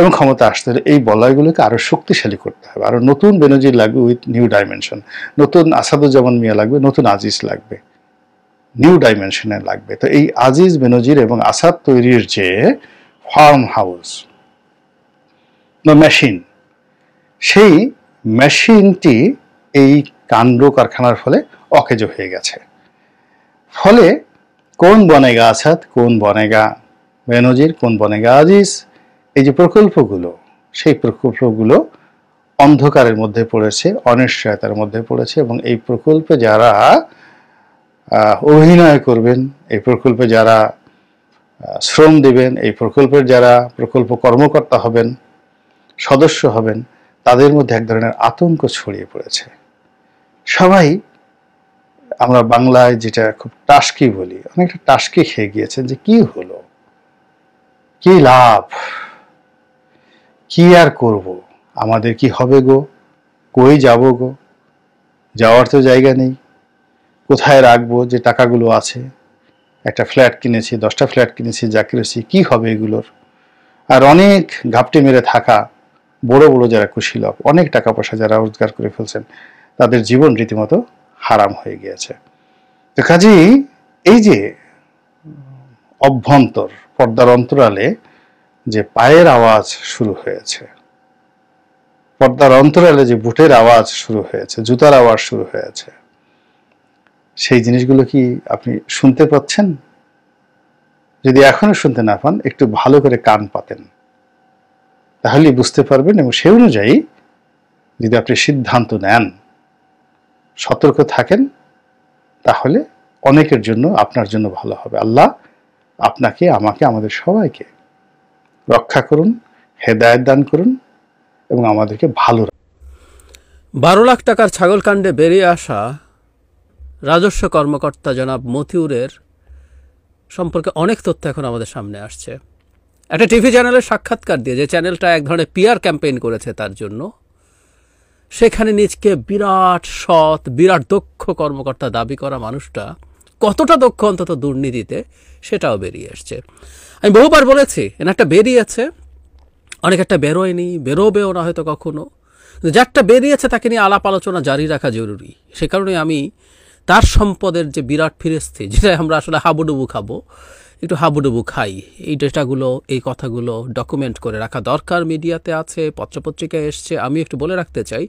এবং ক্ষমতা আসতে হলে এই বলয়গুলোকে আরও শক্তিশালী করতে হবে আরও নতুন বেনজির লাগবে উইথ নিউ ডাইমেনশন নতুন আসাদুজ্জামান মিয়া লাগবে নতুন আজিজ লাগবে নিউ ডাইমেনশনে লাগবে তো এই আজিজ বেনজির এবং আসাদ তৈরির যে ফার্ম হাউস বা মেশিন সেই মেশিনটি এই কাণ্ড কারখানার ফলে অকেজ হয়ে গেছে ফলে কোন বনেগা আসাদ কোন বনেগা বেনজির কোন বনেগা আজিজ এই যে প্রকল্পগুলো সেই প্রকল্পগুলো অন্ধকারের মধ্যে পড়েছে অনিশ্চয়তার মধ্যে পড়েছে এবং এই প্রকল্পে যারা অভিনয় করবেন এই প্রকল্পে যারা শ্রম দেবেন এই প্রকল্পের যারা প্রকল্প কর্মকর্তা হবেন সদস্য হবেন তাদের মধ্যে এক ধরনের আতঙ্ক ছড়িয়ে পড়েছে সবাই আমরা বাংলায় যেটা খুব টাস্কি বলি অনেকটা টাস্কি খেয়ে গিয়েছেন যে কি হলো কি লাভ কি আর করব আমাদের কি হবে গো কই যাব গো যাওয়ার তো জায়গা নেই কোথায় রাখবো যে টাকাগুলো আছে একটা ফ্ল্যাট কিনেছি দশটা ফ্ল্যাট কিনেছি যা কিনেছি কী হবে এগুলোর আর অনেক ঘাপটি মেরে থাকা বড় বড় যারা কুশীলক অনেক টাকা পয়সা যারা রোজগার করে ফেলছেন তাদের জীবন রীতিমতো হারাম হয়ে গিয়েছে তো কাজেই এই যে অভ্যন্তর পর্দার অন্তরালে যে পায়ের আওয়াজ শুরু হয়েছে পর্দার অন্তরালে যে বুটের আওয়াজ শুরু হয়েছে জুতার আওয়াজ শুরু হয়েছে সেই জিনিসগুলো কি আপনি শুনতে পাচ্ছেন যদি এখনো শুনতে না পান একটু ভালো করে কান পাতেন তাহলেই বুঝতে পারবেন এবং সে অনুযায়ী যদি আপনি সিদ্ধান্ত নেন সতর্ক থাকেন তাহলে অনেকের জন্য আপনার জন্য ভালো হবে আল্লাহ আপনাকে আমাকে আমাদের সবাইকে রক্ষা করুন হেদায়ত দান করুন এবং আমাদেরকে ভালো বারো লাখ টাকার ছাগলকাণ্ডে বেরিয়ে আসা রাজস্ব কর্মকর্তা জনাব মতিউরের সম্পর্কে অনেক তথ্য এখন আমাদের সামনে আসছে একটা টিভি চ্যানেলের সাক্ষাৎকার দিয়ে যে চ্যানেলটা এক ধরনের পিয়ার ক্যাম্পেইন করেছে তার জন্য সেখানে নিজকে বিরাট সৎ বিরাট দক্ষ কর্মকর্তা দাবি করা মানুষটা কতটা দক্ষ অন্তত দুর্নীতিতে সেটাও বেরিয়ে আসছে আমি বহুবার বলেছি একটা বেরিয়েছে অনেক একটা বেরোয়নি বেরোবেও না হয়তো কখনো কিন্তু যারটা বেরিয়েছে তাকে নিয়ে আলাপ আলোচনা জারি রাখা জরুরি সে কারণে আমি তার সম্পদের যে বিরাট ফিরেস্তি যেটা আমরা আসলে হাবুডুবু খাবো একটু হাবুডুবু খাই এই ডেটাগুলো এই কথাগুলো ডকুমেন্ট করে রাখা দরকার মিডিয়াতে আছে পত্রপত্রিকায় এসছে আমি একটু বলে রাখতে চাই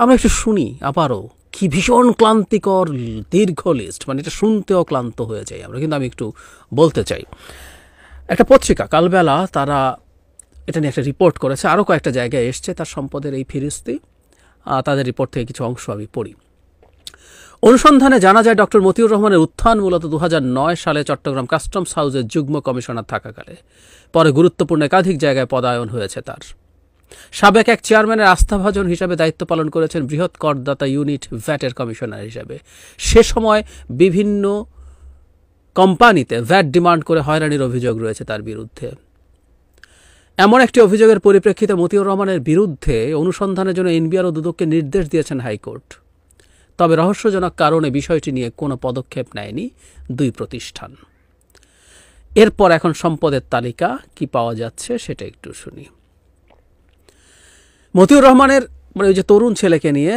আমরা একটু শুনি আবারও কি ভীষণ ক্লান্তিকর দীর্ঘ লিস্ট মানে এটা শুনতেও ক্লান্ত হয়ে যায় আমরা কিন্তু আমি একটু বলতে চাই একটা পত্রিকা কালবেলা তারা এটা নিয়ে একটা রিপোর্ট করেছে আরও কয়েকটা জায়গায় এসছে তার সম্পদের এই ফিরিস্তি তাদের রিপোর্ট থেকে কিছু অংশ আমি পড়ি অনুসন্ধানে জানা যায় ডক্টর মতিউর রহমানের উত্থান মূলত দু সালে চট্টগ্রাম কাস্টমস হাউসের যুগ্ম কমিশনার থাকাকালে পরে গুরুত্বপূর্ণ একাধিক জায়গায় পদায়ন হয়েছে তার সাবেক এক চেয়ারম্যানের আস্থাভাজন হিসাবে দায়িত্ব পালন করেছেন বৃহৎ করদাতা ইউনিট ভ্যাটের কমিশনার হিসাবে সে সময় বিভিন্ন কোম্পানিতে ভ্যাট ডিমান্ড করে হয়রানির অভিযোগ রয়েছে তার বিরুদ্ধে এমন একটি অভিযোগের পরিপ্রেক্ষিতে মতিউর রহমানের বিরুদ্ধে অনুসন্ধানের জন্য এনবিআর ও দুদককে নির্দেশ দিয়েছেন হাইকোর্ট তবে রহস্যজনক কারণে বিষয়টি নিয়ে কোনো পদক্ষেপ নেয়নি দুই প্রতিষ্ঠান এরপর এখন সম্পদের তালিকা কি পাওয়া যাচ্ছে সেটা একটু শুনি মতিউর রহমানের মানে ওই যে তরুণ ছেলেকে নিয়ে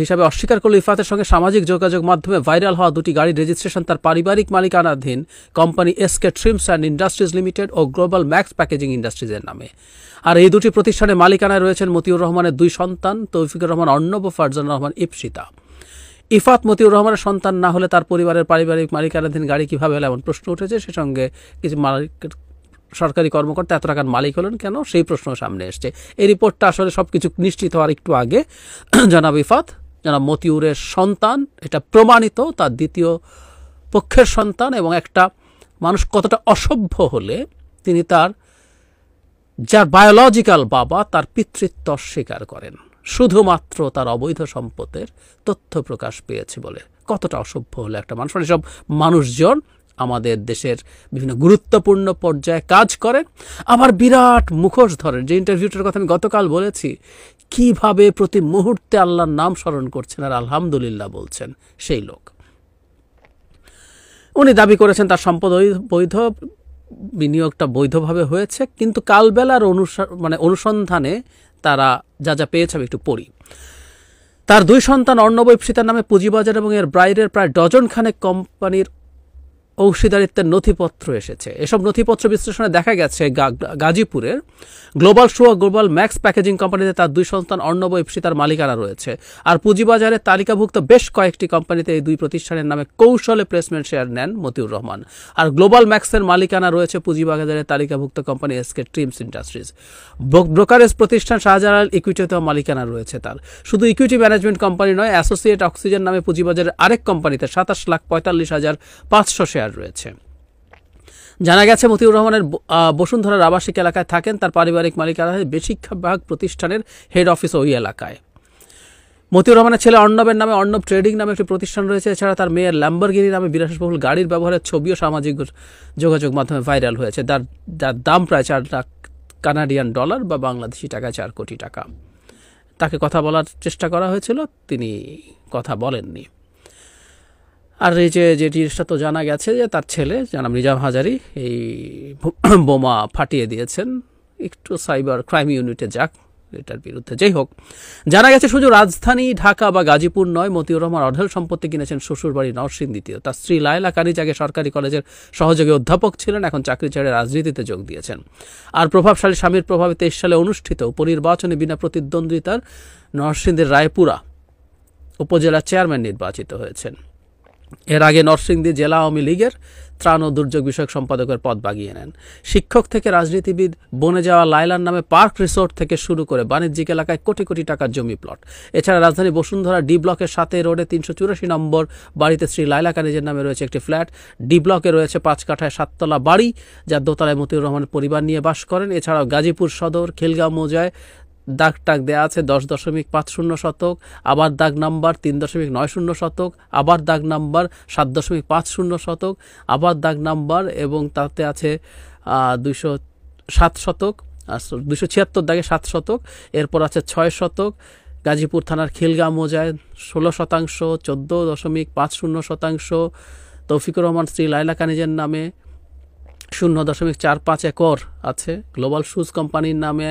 হিসাবে অস্বীকার করল ইফাতের সঙ্গে সামাজিক যোগাযোগ মাধ্যমে ভাইরাল হওয়া দুটি গাড়ির রেজিস্ট্রেশন তার পারিবারিক মালিকানাধীন company SK trims and industries limited ও গ্লোবাল ম্যাক্স প্যাকেজিং ইন্ডাস্ট্রিজের নামে আর এই দুটি প্রতিষ্ঠানে মালিকানায় রয়েছেন মতিউর রহমানের দুই সন্তান তৌফিকুর রহমান অর্ণব ও ফারজান রহমান ইপসিতা ইফাত মতিউর রহমানের সন্তান না হলে তার পরিবারের পারিবারিক মালিকানাধীন গাড়ি কীভাবে হলো এমন প্রশ্ন উঠেছে সে সঙ্গে কিছু মালিক সরকারি কর্মকর্তা এত টাকার মালিক হলেন কেন সেই প্রশ্ন সামনে এসছে এই রিপোর্টটা আসলে সব কিছু নিশ্চিত হওয়ার একটু আগে জনাব ইফাত জনাব মতিউরের সন্তান এটা প্রমাণিত তার দ্বিতীয় পক্ষের সন্তান এবং একটা মানুষ কতটা অসভ্য হলে তিনি তার যার বায়োলজিক্যাল বাবা তার পিতৃত্ব অস্বীকার করেন শুধুমাত্র তার অবৈধ সম্পদের তথ্য প্রকাশ পেয়েছে বলে কতটা অসভ্য হলো একটা মানুষ মানে সব মানুষজন আমাদের দেশের বিভিন্ন গুরুত্বপূর্ণ পর্যায়ে কাজ করে আবার বিরাট মুখোশ ধরেন যে ইন্টারভিউটার কথা আমি গতকাল বলেছি কিভাবে প্রতি মুহূর্তে আল্লাহর নাম স্মরণ করছেন আর আলহামদুলিল্লাহ বলছেন সেই লোক উনি দাবি করেছেন তার সম্পদ বৈধ বিনিয়োগটা বৈধভাবে হয়েছে কিন্তু কালবেলার অনুসার মানে অনুসন্ধানে তারা যা যা পেয়েছে আমি একটু পড়ি তার দুই সন্তান অর্ণব নামে পুঁজিবাজার এবং এর বাইরের প্রায় ডজন খানেক কোম্পানির অংশীদারিত্বের নথিপত্র এসেছে এসব নথিপত্র বিশ্লেষণে দেখা গেছে গাজীপুরের global shoe global max packaging কোম্পানিতে তার দুই সন্তান অর্ণব ইপসিতার মালিকানা রয়েছে আর পুঁজিবাজারে তালিকাভুক্ত বেশ কয়েকটি কোম্পানিতে এই দুই প্রতিষ্ঠানের নামে কৌশলে প্লেসমেন্ট শেয়ার নেন মতিউর রহমান আর গ্লোবাল ম্যাক্সের মালিকানা রয়েছে পুঁজিবাজারের তালিকাভুক্ত company SK trims industries brokerage প্রতিষ্ঠান শাহজালাল ইকুইটিতেও মালিকানা রয়েছে তার শুধু ইকুইটি ম্যানেজমেন্ট কোম্পানি নয় অ্যাসোসিয়েট অক্সিজেন নামে পুঁজিবাজারের আরেক কোম্পানিতে সাতাশ লাখ পঁয়তাল্লিশ হাজার পাঁচশো শেয়ার শেয়ার রয়েছে জানা গেছে মতিউর রহমানের বসুন্ধরার আবাসিক এলাকায় থাকেন তার পারিবারিক মালিকানা বেশিক্ষা বিভাগ প্রতিষ্ঠানের হেড অফিস ওই এলাকায় মতিউর রহমানের ছেলে অর্ণবের নামে অর্ণব ট্রেডিং নামে একটি প্রতিষ্ঠান রয়েছে এছাড়া তার মেয়ের ল্যাম্বরগিরি নামে বিলাসবহুল গাড়ির ব্যবহারের ছবিও সামাজিক যোগাযোগ মাধ্যমে ভাইরাল হয়েছে তার যার দাম প্রায় চার লাখ কানাডিয়ান ডলার বা বাংলাদেশি টাকায় চার কোটি টাকা তাকে কথা বলার চেষ্টা করা হয়েছিল তিনি কথা বলেননি আর এই যে যে জিনিসটা তো জানা গেছে যে তার ছেলে জানাম নিজাম হাজারি এই বোমা ফাটিয়ে দিয়েছেন একটু সাইবার ক্রাইম ইউনিটে যাক এটার বিরুদ্ধে যাই হোক জানা গেছে শুধু রাজধানী ঢাকা বা গাজীপুর নয় মতিউর রহমান অঢেল সম্পত্তি কিনেছেন শ্বশুরবাড়ি নরসিং দ্বিতীয় তার স্ত্রী লায়লা কারিজাকে সরকারি কলেজের সহযোগী অধ্যাপক ছিলেন এখন চাকরি ছেড়ে রাজনীতিতে যোগ দিয়েছেন আর প্রভাবশালী স্বামীর প্রভাবে তেইশ সালে অনুষ্ঠিত উপনির্বাচনে বিনা প্রতিদ্বন্দ্বিতার নরসিংদের রায়পুরা উপজেলার চেয়ারম্যান নির্বাচিত হয়েছেন এর আগে নরসিংদী জেলা আওয়ামী লীগের ত্রাণ ও দুর্যোগ বিষয়ক সম্পাদকের পদ বাগিয়ে নেন শিক্ষক থেকে রাজনীতিবিদ বনে যাওয়া লাইলার নামে পার্ক রিসোর্ট থেকে শুরু করে বাণিজ্যিক এলাকায় কোটি কোটি টাকার জমি প্লট এছাড়া রাজধানী বসুন্ধরা ডি ব্লকের সাথে রোডে তিনশো চুরাশি নম্বর বাড়িতে শ্রী লাইলা কানিজের নামে রয়েছে একটি ফ্ল্যাট ডি ব্লকে রয়েছে পাঁচ কাঠায় সাততলা বাড়ি যার দোতলায় মতিউর রহমান পরিবার নিয়ে বাস করেন এছাড়াও গাজীপুর সদর খিলগাঁও মোজায় দাগ টাক দেয়া আছে দশ দশমিক পাঁচ শূন্য শতক আবার দাগ নাম্বার তিন দশমিক নয় শূন্য শতক আবার দাগ নাম্বার সাত দশমিক পাঁচ শূন্য শতক আবার দাগ নাম্বার এবং তাতে আছে দুইশো সাত শতক দুশো ছিয়াত্তর দাগে সাত শতক এরপর আছে ছয় শতক গাজীপুর থানার খিলগা মোজায় ষোলো শতাংশ চোদ্দো দশমিক পাঁচ শূন্য শতাংশ তৌফিকুর রহমান শ্রী লাইলা কানিজের নামে শূন্য দশমিক চার পাঁচ একর আছে গ্লোবাল শুজ কোম্পানির নামে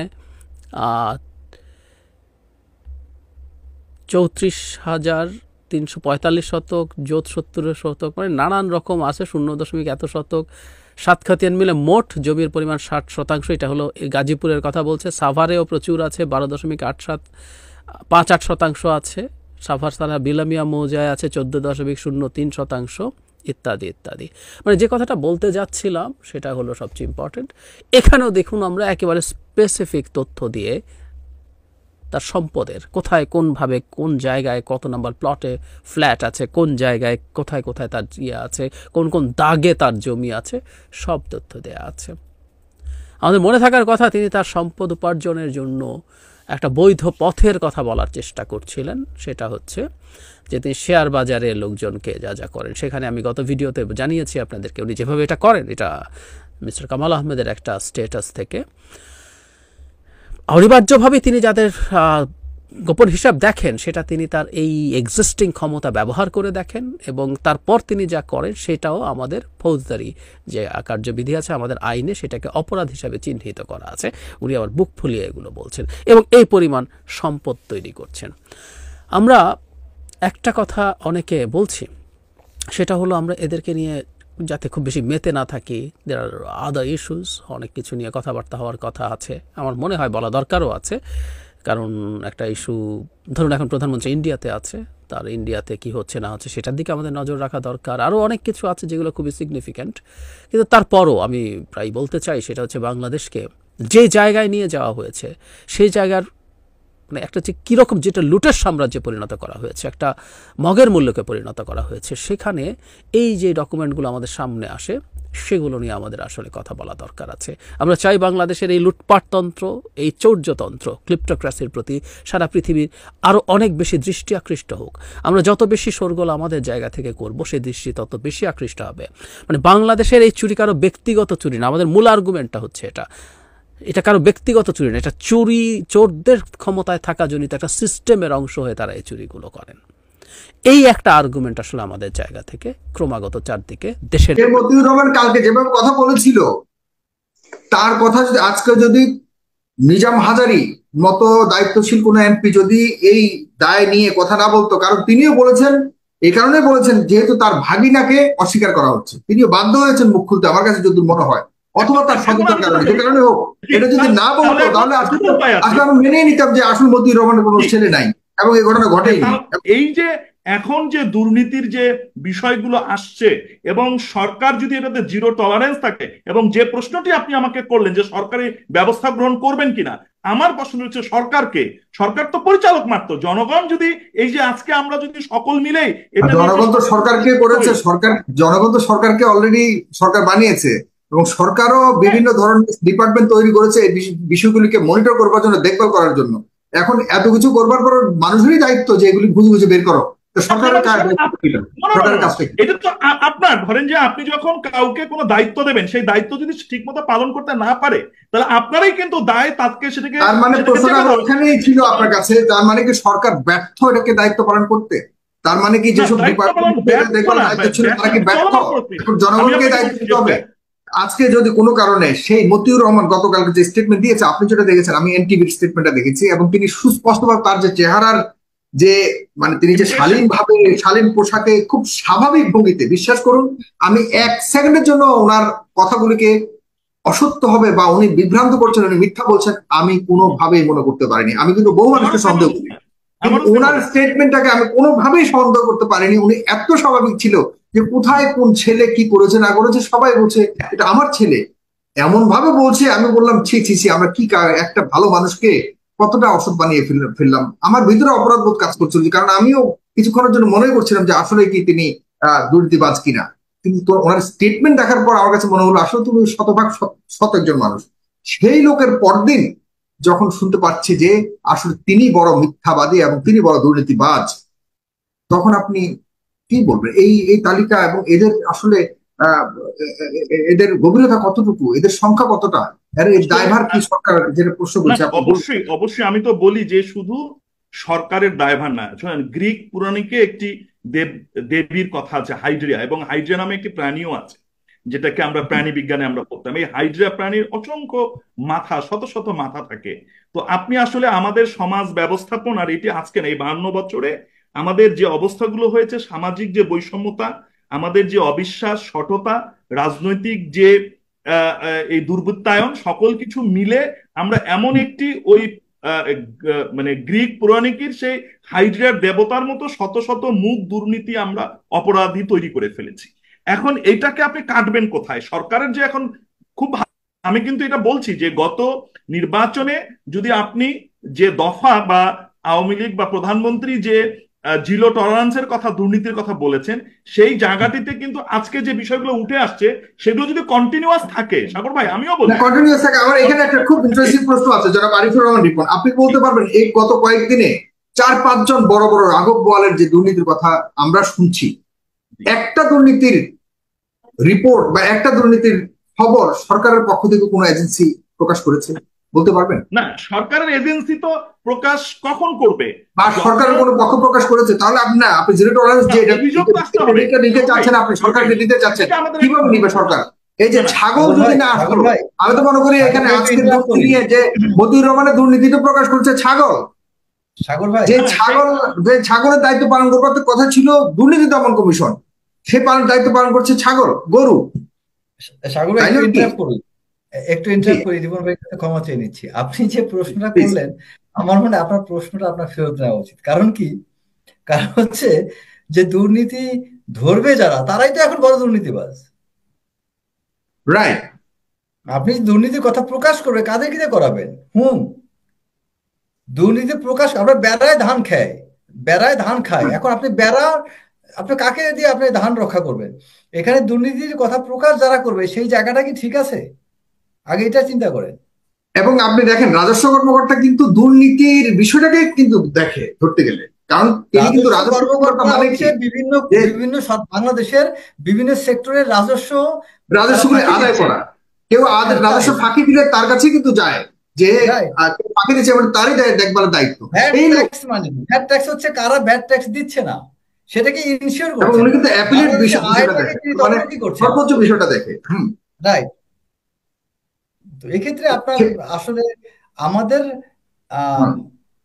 চৌত্রিশ হাজার তিনশো পঁয়তাল্লিশ শতক জোত সত্তর শতক মানে নানান রকম আছে শূন্য দশমিক এত শতক সাত খাতিয়ান মিলে মোট জমির পরিমাণ ষাট শতাংশ এটা হলো গাজীপুরের কথা বলছে সাভারেও প্রচুর আছে বারো দশমিক আট সাত পাঁচ আট শতাংশ আছে সাভার সারা বিলামিয়া মৌজায় আছে চোদ্দো দশমিক শূন্য তিন শতাংশ ইত্যাদি ইত্যাদি মানে যে কথাটা বলতে যাচ্ছিলাম সেটা হলো সবচেয়ে ইম্পর্টেন্ট এখানেও দেখুন আমরা একেবারে স্পেসিফিক তথ্য দিয়ে তার সম্পদের কোথায় কোনভাবে কোন জায়গায় কত নম্বর প্লটে ফ্ল্যাট আছে কোন জায়গায় কোথায় কোথায় তার ইয়ে আছে কোন কোন দাগে তার জমি আছে সব তথ্য দেয়া আছে আমাদের মনে থাকার কথা তিনি তার সম্পদ উপার্জনের জন্য একটা বৈধ পথের কথা বলার চেষ্টা করছিলেন সেটা হচ্ছে যে তিনি শেয়ার বাজারে লোকজনকে যা যা করেন সেখানে আমি গত ভিডিওতে জানিয়েছি আপনাদেরকে উনি যেভাবে এটা করেন এটা মিস্টার কামাল আহমেদের একটা স্টেটাস থেকে অনিবার্যভাবে তিনি যাদের গোপন হিসাব দেখেন সেটা তিনি তার এই এক্সিস্টিং ক্ষমতা ব্যবহার করে দেখেন এবং তারপর তিনি যা করেন সেটাও আমাদের ফৌজদারি যে কার্যবিধি আছে আমাদের আইনে সেটাকে অপরাধ হিসাবে চিহ্নিত করা আছে উনি আবার বুক ফুলিয়ে এগুলো বলছেন এবং এই পরিমাণ সম্পদ তৈরি করছেন আমরা একটা কথা অনেকে বলছি সেটা হলো আমরা এদেরকে নিয়ে যাতে খুব বেশি মেতে না থাকি দের আর আদার ইস্যুস অনেক কিছু নিয়ে কথাবার্তা হওয়ার কথা আছে আমার মনে হয় বলা দরকারও আছে কারণ একটা ইস্যু ধরুন এখন প্রধানমন্ত্রী ইন্ডিয়াতে আছে তার ইন্ডিয়াতে কি হচ্ছে না হচ্ছে সেটার দিকে আমাদের নজর রাখা দরকার আরও অনেক কিছু আছে যেগুলো খুবই সিগনিফিক্যান্ট কিন্তু তারপরও আমি প্রায় বলতে চাই সেটা হচ্ছে বাংলাদেশকে যে জায়গায় নিয়ে যাওয়া হয়েছে সেই জায়গার মানে একটা যে কীরকম যেটা লুটের সাম্রাজ্যে পরিণত করা হয়েছে একটা মগের মূল্যকে পরিণত করা হয়েছে সেখানে এই যে ডকুমেন্টগুলো আমাদের সামনে আসে সেগুলো নিয়ে আমাদের আসলে কথা বলা দরকার আছে আমরা চাই বাংলাদেশের এই লুটপাটতন্ত্র এই চৌর্যতন্ত্র ক্লিপ্টোক্রাসির প্রতি সারা পৃথিবীর আরও অনেক বেশি দৃষ্টি আকৃষ্ট হোক আমরা যত বেশি সরগোল আমাদের জায়গা থেকে করব সেই দৃষ্টি তত বেশি আকৃষ্ট হবে মানে বাংলাদেশের এই চুরি কারো ব্যক্তিগত চুরি না আমাদের মূল আর্গুমেন্টটা হচ্ছে এটা এটা কারো ব্যক্তিগত চুরি না এটা চুরি চোরদের ক্ষমতায় থাকা জনিত একটা সিস্টেমের অংশ হয়ে তারা এই চুরিগুলো করেন এই একটা আর্গুমেন্ট আসলে আমাদের জায়গা থেকে ক্রমাগত চারদিকে দেশের রহমান কালকে যেভাবে কথা বলেছিল তার কথা যদি আজকে যদি নিজাম হাজারি মতো দায়িত্বশীল কোন এমপি যদি এই দায় নিয়ে কথা না বলতো কারণ তিনিও বলেছেন এই কারণে বলেছেন যেহেতু তার ভাগিনাকে অস্বীকার করা হচ্ছে তিনিও বাধ্য হয়েছেন মুখ খুলতে আমার কাছে যদি মনে হয় অথবা তার স্বাধীনতার কারণে যে কারণে হোক এটা যদি না বলতো তাহলে আসলে আমি মেনে নিতাম যে আসল মতিউর রহমানের কোনো ছেলে নাই এবং এই ঘটনা ঘটেই এই যে এখন যে দুর্নীতির যে বিষয়গুলো আসছে এবং সরকার যদি এটাতে জিরো টলারেন্স থাকে এবং যে প্রশ্নটি আপনি আমাকে করলেন যে সরকারি ব্যবস্থা গ্রহণ করবেন কিনা আমার প্রশ্ন হচ্ছে সরকারকে সরকার তো পরিচালক মাত্র জনগণ যদি এই যে আজকে আমরা যদি সকল মিলে জনগণ তো সরকারকে করেছে সরকার জনগণ তো সরকারকে অলরেডি সরকার বানিয়েছে এবং সরকারও হ্যাঁ। বিভিন্ন ধরনের ডিপার্টমেন্ট তৈরি করেছে এই বিষয়গুলিকে মনিটর করবার জন্য দেখভাল করার জন্য এখন এত কিছু করবার পর মানুষেরই দায়িত্ব যে এগুলি খুঁজে খুঁজে বের করো আচ্ছা, আচ্ছা, এটা তো আপনার ধরেন যে আপনি যখন কাউকে কোন দায়িত্ব দেবেন সেই দায়িত্ব যদি ঠিক মতো পালন করতে না পারে তাহলে আপনারাই কিন্তু দায় তাকে সেটাকে তার মানে ওখানেই ছিল আপনার কাছে তার মানে কি সরকার ব্যর্থ এটাকে দায়িত্ব পালন করতে তার মানে কি যেসব ডিপার্টমেন্ট ছিল তারা কি ব্যর্থ জনগণকে দায়িত্ব দিতে হবে আজকে যদি কোনো কারণে সেই মতিউর রহমান গতকালকে যে স্টেটমেন্ট দিয়েছে আপনি যেটা দেখেছেন আমি এনটিভির স্টেটমেন্টটা দেখেছি এবং তিনি সুস্পষ্টভাবে তার যে চেহারার যে মানে তিনি যে শালীন ভাবে শালীন পোশাকে খুব স্বাভাবিক ভঙ্গিতে বিশ্বাস করুন আমি এক সেকেন্ডের জন্য ওনার কথাগুলিকে অসত্য হবে বা উনি বিভ্রান্ত করছেন উনি মিথ্যা বলছেন আমি কোনোভাবেই মনে করতে পারিনি আমি কিন্তু বহু মানুষকে সন্দেহ করি ওনার স্টেটমেন্টটাকে আমি কোনোভাবেই সন্দেহ করতে পারিনি উনি এত স্বাভাবিক ছিল যে কোথায় কোন ছেলে কি করেছে না করেছে সবাই বলছে এটা আমার ছেলে এমন ভাবে বলছে আমি বললাম ছি ছি ছি আমরা কি একটা ভালো মানুষকে কতটা অসৎ বানিয়ে ফেললাম আমার ভিতরে অপরাধবোধ কাজ করছিল কারণ আমিও কিছুক্ষণের জন্য মনে করছিলাম যে আসলে কি তিনি দুর্নীতিবাজ কিনা কিন্তু তোর ওনার স্টেটমেন্ট দেখার পর আমার কাছে মনে হলো আসলে তুমি শতভাগ শত একজন মানুষ সেই লোকের পরদিন যখন শুনতে পাচ্ছি যে আসলে তিনি বড় মিথ্যাবাদী এবং তিনি বড় দুর্নীতিবাজ তখন আপনি কি বলবে এই এই তালিকা এবং এদের আসলে এদের গভীরতা কতটুকু এদের সংখ্যা কতটা কি সরকার যেটা প্রশ্ন করছে অবশ্যই অবশ্যই আমি তো বলি যে শুধু সরকারের না গ্রিক পুরাণিকে একটি দেব দেবীর কথা আছে হাইড্রিয়া এবং হাইড্রিয়া নামে একটি প্রাণীও আছে যেটাকে আমরা প্রাণী বিজ্ঞানে আমরা পড়তাম এই হাইড্রিয়া প্রাণীর অসংখ্য মাথা শত শত মাথা থাকে তো আপনি আসলে আমাদের সমাজ ব্যবস্থাপনার এটি আজকে না এই বাহান্ন বছরে আমাদের যে অবস্থাগুলো হয়েছে সামাজিক যে বৈষম্যতা আমাদের যে অবিশ্বাস সঠতা রাজনৈতিক যে এই দুর্বৃত্তায়ন সকল কিছু মিলে আমরা এমন একটি ওই মানে গ্রিক পৌরাণিকের সেই হাইড্রিয়ার দেবতার মতো শত শত মুখ দুর্নীতি আমরা অপরাধী তৈরি করে ফেলেছি এখন এটাকে আপনি কাটবেন কোথায় সরকারের যে এখন খুব আমি কিন্তু এটা বলছি যে গত নির্বাচনে যদি আপনি যে দফা বা আওয়ামী লীগ বা প্রধানমন্ত্রী যে জিরো টলারেন্সের কথা দুর্নীতির কথা বলেছেন সেই জায়গাটিতে কিন্তু আজকে যে বিষয়গুলো উঠে আসছে সেগুলো যদি কন্টিনিউয়াস থাকে সাগর ভাই আমিও বলি কন্টিনিউয়াস থাকে আমার এখানে একটা খুব ইন্টারেস্টিং প্রশ্ন আছে যারা আরিফুর রহমান রিপন আপনি বলতে পারবেন এই গত কয়েকদিনে চার পাঁচজন বড় বড় রাঘব বোয়ালের যে দুর্নীতির কথা আমরা শুনছি একটা দুর্নীতির রিপোর্ট বা একটা দুর্নীতির খবর সরকারের পক্ষ থেকে কোনো এজেন্সি প্রকাশ করেছে বলতে পারবেন না সরকারের এজেন্সি তো প্রকাশ কখন করবে বা সরকারের কোন পক্ষ প্রকাশ করেছে তাহলে আপনি না আপনি জিরো টলারেন্স যে এটা নিতে চাচ্ছেন আপনি সরকারকে নিতে চাচ্ছেন কিভাবে নিবে সরকার এই যে ছাগল যদি না আসলো আমি তো মনে করি এখানে দুর্নীতি নিয়ে যে মতিউর রহমানের দুর্নীতিটা প্রকাশ করছে ছাগল ছাগল ভাই যে ছাগল যে ছাগলের দায়িত্ব পালন করবার কথা ছিল দুর্নীতি দমন কমিশন সে পালন দায়িত্ব পালন করছে ছাগল গরু ছাগল ভাই একটু ইন্টার করি জীবন ভাই ক্ষমা চেয়ে নিচ্ছি আপনি যে প্রশ্নটা করলেন আমার মনে আপনার প্রশ্নটা আপনার ফেরত নেওয়া উচিত কারণ কি কারণ হচ্ছে যে দুর্নীতি ধরবে যারা তারাই তো এখন বড় দুর্নীতিবাজ রাইট আপনি দুর্নীতির কথা প্রকাশ করবে কাদের কিনে করাবেন হুম দুর্নীতি প্রকাশ আমরা বেড়ায় ধান খায় বেড়ায় ধান খায় এখন আপনি বেড়া আপনি কাকে দিয়ে আপনি ধান রক্ষা করবেন এখানে দুর্নীতির কথা প্রকাশ যারা করবে সেই জায়গাটা কি ঠিক আছে আগে এটা চিন্তা করেন এবং আপনি দেখেন রাজস্ব কর্মকর্তা কিন্তু দুর্নীতির বিষয়টাকে কিন্তু দেখে ধরতে গেলে কারণ কিন্তু মানে বিভিন্ন বাংলাদেশের বিভিন্ন সেক্টরের রাজস্ব আদায় করা কেউ হ্যাঁ, রাজস্ব ফাঁকি দিলে তার কিন্তু যায় যে ফাঁকি দিচ্ছে তারই দেখবার দায়িত্ব মানে ভ্যাট ট্যাক্স হচ্ছে কারা ভ্যাট ট্যাক্স দিচ্ছে না সেটাকে করছে উনি কিন্তু মানে মানে সর্বোচ্চ বিষয়টা দেখে তো এক্ষেত্রে আপনার হ্যাঁ। আসলে আমাদের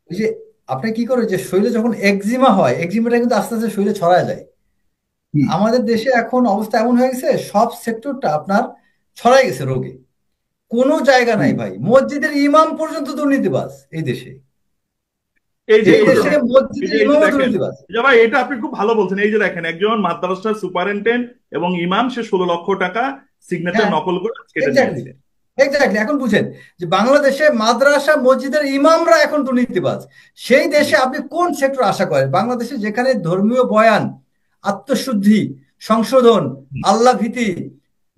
ওই যে আপনার কি করে যে শরীরে যখন একজিমা হয় একজিমাটা কিন্তু আস্তে আস্তে শরীরে ছড়ায় যায় আমাদের দেশে এখন অবস্থা এমন হয়ে গেছে সব সেক্টরটা আপনার ছড়াই গেছে রোগে কোনো জায়গা নাই ভাই মসজিদের ইমাম পর্যন্ত দুর্নীতিবাস এই দেশে এই যে ভাই এটা আপনি খুব ভালো বলছেন এই যে দেখেন একজন মাদ্রাসার সুপারেন্টেন্ট এবং ইমাম সে ষোলো লক্ষ টাকা সিগনেচার হ্যাঁ। নকল করে কেটে নিয়েছে এক্স্যাক্টলি এখন বুঝেন যে বাংলাদেশে মাদ্রাসা মসজিদের ইমামরা এখন দুর্নীতিবাজ সেই দেশে আপনি কোন সেক্টর আশা করেন বাংলাদেশে যেখানে ধর্মীয় বয়ান আত্মশুদ্ধি সংশোধন আল্লাহ ভীতি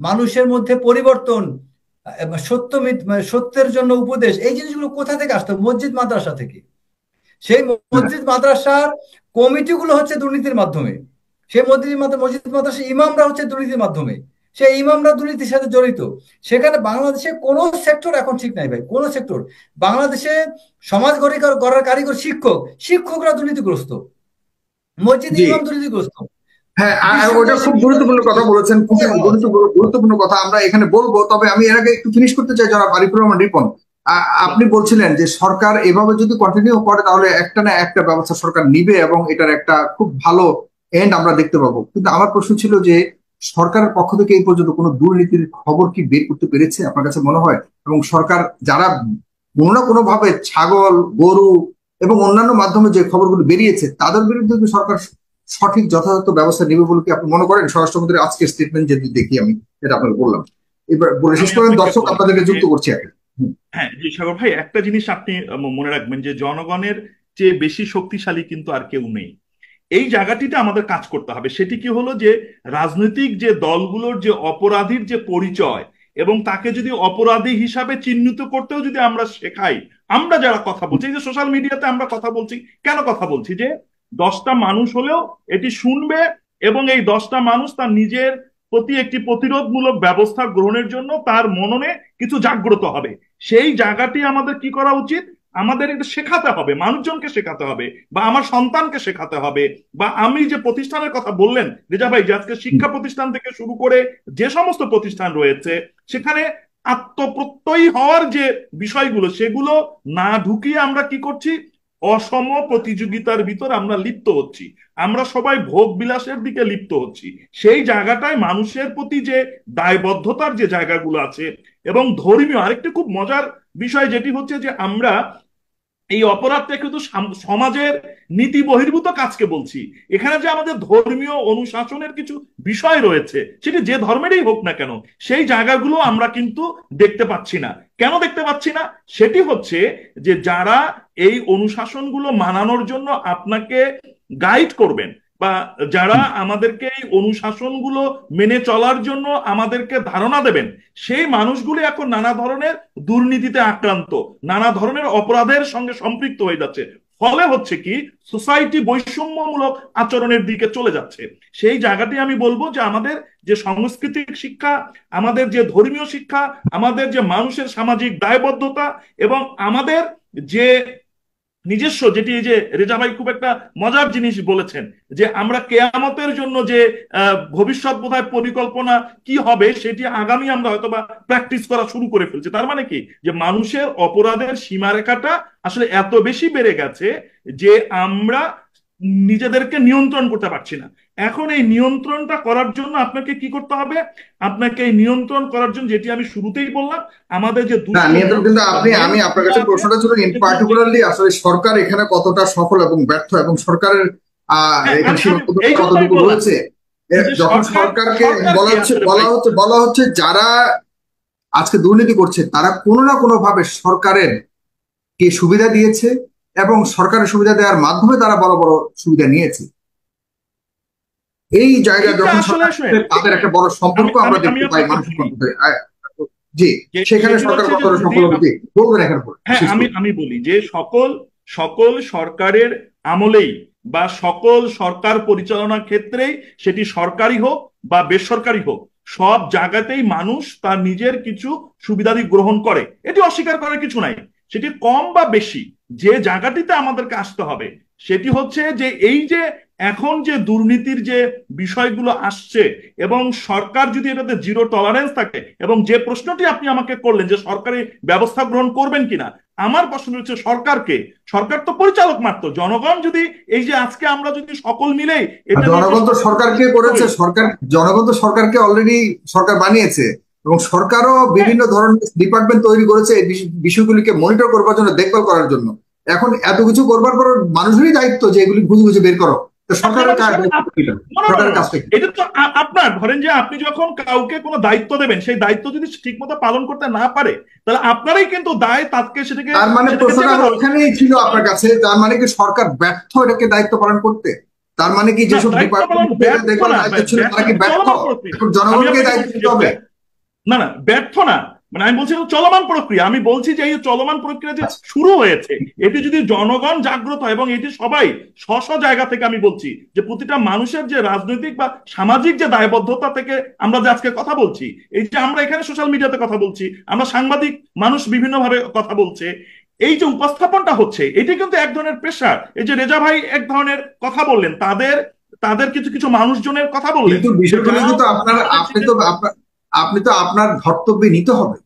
মানুষের মধ্যে পরিবর্তন সত্য মানে সত্যের জন্য উপদেশ এই জিনিসগুলো কোথা থেকে আসতো মসজিদ মাদ্রাসা থেকে সেই হ্যাঁ। মসজিদ মাদ্রাসার কমিটিগুলো হচ্ছে দুর্নীতির মাধ্যমে সেই মসজিদ মসজিদ মাদ্রাসা ইমামরা হচ্ছে দুর্নীতির মাধ্যমে সে ইমামরা দুর্নীতির সাথে জড়িত সেখানে বাংলাদেশে কোন সেক্টর এখন ঠিক নাই ভাই কোন সেক্টর বাংলাদেশে সমাজ গড়ি করার কারিগর শিক্ষক শিক্ষকরা দুর্নীতিগ্রস্ত মসজিদ ইমাম দুর্নীতিগ্রস্ত হ্যাঁ ওটা খুব গুরুত্বপূর্ণ কথা বলেছেন খুব গুরুত্বপূর্ণ কথা আমরা এখানে বলবো তবে আমি এর আগে একটু ফিনিশ করতে চাই যারা আরিফুর রিপন আপনি বলছিলেন যে সরকার এভাবে যদি কন্টিনিউ করে তাহলে একটা না একটা ব্যবস্থা সরকার নিবে এবং এটার একটা খুব ভালো এন্ড আমরা দেখতে পাবো কিন্তু আমার প্রশ্ন ছিল যে সরকারের পক্ষ থেকে এই পর্যন্ত কোনো দুর্নীতির খবর কি বের করতে পেরেছে আপনার কাছে মনে হয় এবং সরকার যারা কোনো না কোনো ভাবে ছাগল গরু এবং অন্যান্য মাধ্যমে যে খবরগুলো বেরিয়েছে তাদের বিরুদ্ধে কি সরকার সঠিক যথাযথ ব্যবস্থা নেবে বলে কি আপনি মনে করেন স্বরাষ্ট্রমন্ত্রী আজকের স্টেটমেন্ট যদি দেখি আমি এটা আপনাকে বললাম এবার বলে শেষ করেন দর্শক আপনাদেরকে যুক্ত করছি হ্যাঁ জি সাগর ভাই একটা জিনিস আপনি মনে রাখবেন যে জনগণের চেয়ে বেশি শক্তিশালী কিন্তু আর কেউ নেই এই জায়গাটিতে আমাদের কাজ করতে হবে সেটি কি হলো যে রাজনৈতিক যে দলগুলোর যে অপরাধীর যে পরিচয় এবং তাকে যদি অপরাধী হিসাবে চিহ্নিত করতেও যদি আমরা শেখাই আমরা যারা কথা বলছি যে সোশ্যাল মিডিয়াতে আমরা কথা বলছি কেন কথা বলছি যে দশটা মানুষ হলেও এটি শুনবে এবং এই দশটা মানুষ তার নিজের প্রতি একটি প্রতিরোধমূলক ব্যবস্থা গ্রহণের জন্য তার মননে কিছু জাগ্রত হবে সেই জায়গাটি আমাদের কি করা উচিত আমাদের এটা শেখাতে হবে মানুষজনকে শেখাতে হবে বা আমার সন্তানকে শেখাতে হবে বা আমি যে প্রতিষ্ঠানের কথা বললেন রেজা ভাই যে আজকে শিক্ষা প্রতিষ্ঠান থেকে শুরু করে যে সমস্ত প্রতিষ্ঠান রয়েছে সেখানে আত্মপ্রত্যয়ী হওয়ার যে বিষয়গুলো সেগুলো না ঢুকিয়ে আমরা কি করছি অসম প্রতিযোগিতার ভিতর আমরা লিপ্ত হচ্ছি আমরা সবাই ভোগ বিলাসের দিকে লিপ্ত হচ্ছি সেই জায়গাটায় মানুষের প্রতি যে দায়বদ্ধতার যে জায়গাগুলো আছে এবং ধর্মীয় আরেকটি খুব মজার বিষয় যেটি হচ্ছে যে আমরা এই অপরাধটা কিন্তু সমাজের নীতি বহির্ভূত কাজকে বলছি এখানে যে আমাদের ধর্মীয় অনুশাসনের কিছু বিষয় রয়েছে সেটি যে ধর্মেরই হোক না কেন সেই জায়গাগুলো আমরা কিন্তু দেখতে পাচ্ছি না কেন দেখতে পাচ্ছি না সেটি হচ্ছে যে যারা এই অনুশাসনগুলো মানানোর জন্য আপনাকে গাইড করবেন বা যারা আমাদেরকে এই অনুশাসনগুলো মেনে চলার জন্য আমাদেরকে ধারণা দেবেন সেই মানুষগুলি এখন নানা ধরনের দুর্নীতিতে আক্রান্ত নানা ধরনের অপরাধের সঙ্গে সম্পৃক্ত হয়ে যাচ্ছে ফলে হচ্ছে কি সোসাইটি বৈষম্যমূলক আচরণের দিকে চলে যাচ্ছে সেই জায়গাটি আমি বলবো যে আমাদের যে সাংস্কৃতিক শিক্ষা আমাদের যে ধর্মীয় শিক্ষা আমাদের যে মানুষের সামাজিক দায়বদ্ধতা এবং আমাদের যে নিজস্ব যেটি যে রেজা ভাই খুব একটা মজার জিনিস বলেছেন যে আমরা কেয়ামতের জন্য যে ভবিষ্যৎ বোধহয় পরিকল্পনা কি হবে সেটি আগামী আমরা হয়তো বা প্র্যাকটিস করা শুরু করে ফেলছি তার মানে কি যে মানুষের অপরাধের সীমারেখাটা আসলে এত বেশি বেড়ে গেছে যে আমরা নিজেদেরকে নিয়ন্ত্রণ করতে পারছি না এখন এই নিয়ন্ত্রণটা করার জন্য আপনাকে কি করতে হবে আপনাকে এই নিয়ন্ত্রণ করার জন্য যেটি আমি শুরুতেই বললাম আমাদের যে না নিয়ন্ত্রণ কিন্তু আপনি আমি আপনার কাছে হ্যাঁ, প্রশ্নটা ছিল ইন পার্টিকুলারলি আসলে সরকার এখানে কতটা সফল এবং ব্যর্থ এবং সরকারের হ্যাঁ, আচ্ছা, কতটুকু রয়েছে যখন সরকারকে বলা হচ্ছে বলা হচ্ছে বলা হচ্ছে যারা আজকে দুর্নীতি করছে তারা কোনো না কোনো ভাবে সরকারের কে সুবিধা দিয়েছে এবং সরকারের সুবিধা দেওয়ার মাধ্যমে তারা বড় বড় সুবিধা নিয়েছে এই জায়গা যখন তাদের একটা বড় সম্পর্ক আমরা দেখতে পাই মানুষের মধ্যে জি সেখানে সরকার বলবেন এখন হ্যাঁ, আমি আমি বলি যে সকল সকল সরকারের আমলেই বা সকল সরকার পরিচালনার ক্ষেত্রেই সেটি সরকারি হোক বা বেসরকারি হোক সব জায়গাতেই মানুষ তার নিজের কিছু সুবিধাদি গ্রহণ করে এটি অস্বীকার করার কিছু নাই সেটি কম বা বেশি যে জায়গাটিতে আমাদেরকে আসতে হবে সেটি হচ্ছে যে এই যে এখন যে দুর্নীতির যে বিষয়গুলো আসছে এবং সরকার যদি এটাতে জিরো টলারেন্স থাকে এবং যে প্রশ্নটি আপনি আমাকে করলেন যে সরকারি ব্যবস্থা গ্রহণ করবেন কিনা আমার প্রশ্ন হচ্ছে সরকারকে সরকার তো পরিচালক মাত্র জনগণ যদি এই যে আজকে আমরা যদি সকল মিলে জনগণ তো সরকারকে করেছে সরকার জনগণ তো সরকারকে অলরেডি সরকার বানিয়েছে এবং সরকারও হ্যাঁ। বিভিন্ন ধরনের ডিপার্টমেন্ট তৈরি করেছে এই বিষয়গুলিকে মনিটর করবার জন্য দেখভাল করার জন্য এখন এত কিছু করবার পর মানুষেরই দায়িত্ব যে এগুলি বুঝে বুঝে বের করো এটা তো আপনার ধরেন যে আপনি যখন কাউকে কোনো দায়িত্ব দেবেন সেই দায়িত্ব যদি ঠিক মতো পালন করতে না পারে তাহলে আপনারাই কিন্তু দায় তাকে সেটাকে তার মানে ওখানেই ছিল আপনার কাছে তার মানে কি সরকার ব্যর্থ এটাকে দায়িত্ব পালন করতে তার মানে কি যেসব ডিপার্টমেন্ট দায়িত্ব ছিল তারা কি ব্যর্থ জনগণকে দায়িত্ব দিতে হবে না না ব্যর্থ না মানে আমি বলছি চলমান প্রক্রিয়া আমি বলছি যে এই চলমান প্রক্রিয়া যে শুরু হয়েছে এটি যদি জনগণ জাগ্রত এবং এটি সবাই স্ব জায়গা থেকে আমি বলছি যে প্রতিটা মানুষের যে রাজনৈতিক বা সামাজিক যে দায়বদ্ধতা থেকে আমরা যে আজকে কথা বলছি এই যে আমরা এখানে সোশ্যাল মিডিয়াতে কথা বলছি আমরা সাংবাদিক মানুষ বিভিন্নভাবে কথা বলছে এই যে উপস্থাপনটা হচ্ছে এটি কিন্তু এক ধরনের প্রেশার এই যে রেজা ভাই এক ধরনের কথা বললেন তাদের তাদের কিছু কিছু মানুষজনের কথা বললেন কিন্তু বিষয়টা আপনি তো আপনি তো আপনার ধর্তব্যে নিতে হবে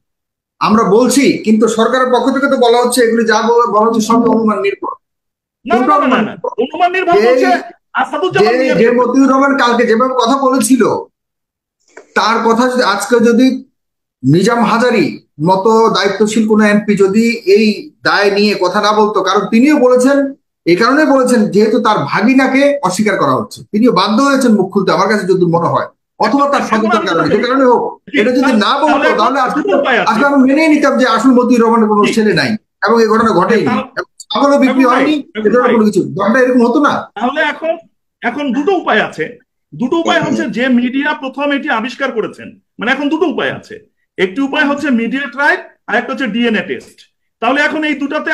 আমরা বলছি কিন্তু সরকারের পক্ষ থেকে তো বলা হচ্ছে এগুলি যা বলা হচ্ছে সব অনুমান নির্ভর যে মতিউর রহমান কালকে যেভাবে কথা বলেছিল তার কথা যদি আজকে যদি নিজাম হাজারি মতো দায়িত্বশীল কোন এমপি যদি এই দায় নিয়ে কথা না বলতো কারণ তিনিও বলেছেন এই কারণে বলেছেন যেহেতু তার ভাগিনাকে অস্বীকার করা হচ্ছে তিনিও বাধ্য হয়েছেন মুখ খুলতে আমার কাছে যদি মনে হয় অথবা তার স্বাধীনতার কারণে যে কারণে হোক এটা যদি না বলতো তাহলে আজকে আমি মেনে নিতাম যে আসল মতি রহমানের কোনো ছেলে নাই এবং এই ঘটনা ঘটেনি ছাগলও বিক্রি হয়নি কোনো কিছু এরকম হতো না তাহলে এখন এখন দুটো উপায় আছে দুটো উপায় হচ্ছে যে মিডিয়া প্রথম এটি আবিষ্কার করেছেন মানে এখন দুটো উপায় আছে একটি উপায় হচ্ছে মিডিয়া ট্রাইব আর একটা হচ্ছে ডিএনএ টেস্ট তাহলে এখন এই দুটাতে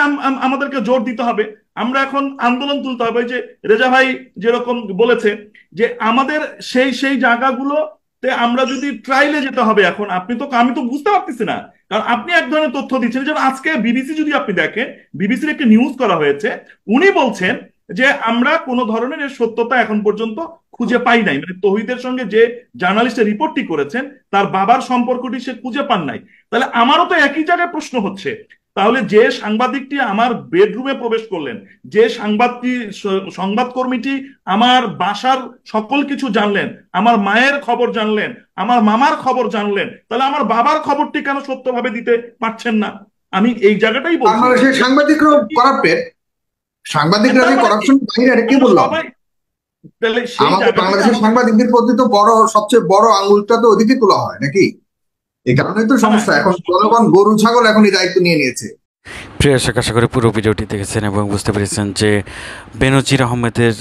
আমাদেরকে জোর দিতে হবে আমরা এখন আন্দোলন তুলতে হবে যে রেজা ভাই যেরকম বলেছে যে আমাদের সেই সেই জায়গাগুলো তে আমরা যদি ট্রাইলে যেতে হবে এখন আপনি তো আমি তো বুঝতে পারতেছি না কারণ আপনি এক ধরনের তথ্য দিচ্ছেন যেমন আজকে বিবিসি যদি আপনি দেখেন বিবিসির একটি নিউজ করা হয়েছে উনি বলছেন যে আমরা কোনো ধরনের সত্যতা এখন পর্যন্ত খুঁজে পাই নাই মানে তহিদের সঙ্গে যে জার্নালিস্টের রিপোর্টটি করেছেন তার বাবার সম্পর্কটি সে খুঁজে পান নাই তাহলে আমারও তো একই জায়গায় প্রশ্ন হচ্ছে তাহলে যে সাংবাদিকটি আমার বেডরুমে প্রবেশ করলেন যে সাংবাদটি সংবাদকর্মীটি আমার বাসার সকল কিছু জানলেন আমার মায়ের খবর জানলেন আমার মামার খবর জানলেন তাহলে আমার বাবার খবরটি কেন সত্যভাবে দিতে পারছেন না আমি এই জায়গাটাই বলছি সাংবাদিকরা করাপ্টেড সাংবাদিকরা যে করাপশন বাইরে কি বললাম বাংলাদেশের সাংবাদিকদের প্রতি তো বড় সবচেয়ে বড় আঙুলটা তো ওদিকে তোলা হয় নাকি এই কারণে তো সমস্যা এখন হ্যাঁ, হ্যাঁ। জনগণ গরু ছাগল এখন এই দায়িত্ব নিয়ে নিয়েছে প্রিয় আশা আশা করে পুরো ভিডিওটি দেখেছেন এবং বুঝতে পেরেছেন যে বেনজির আহমেদের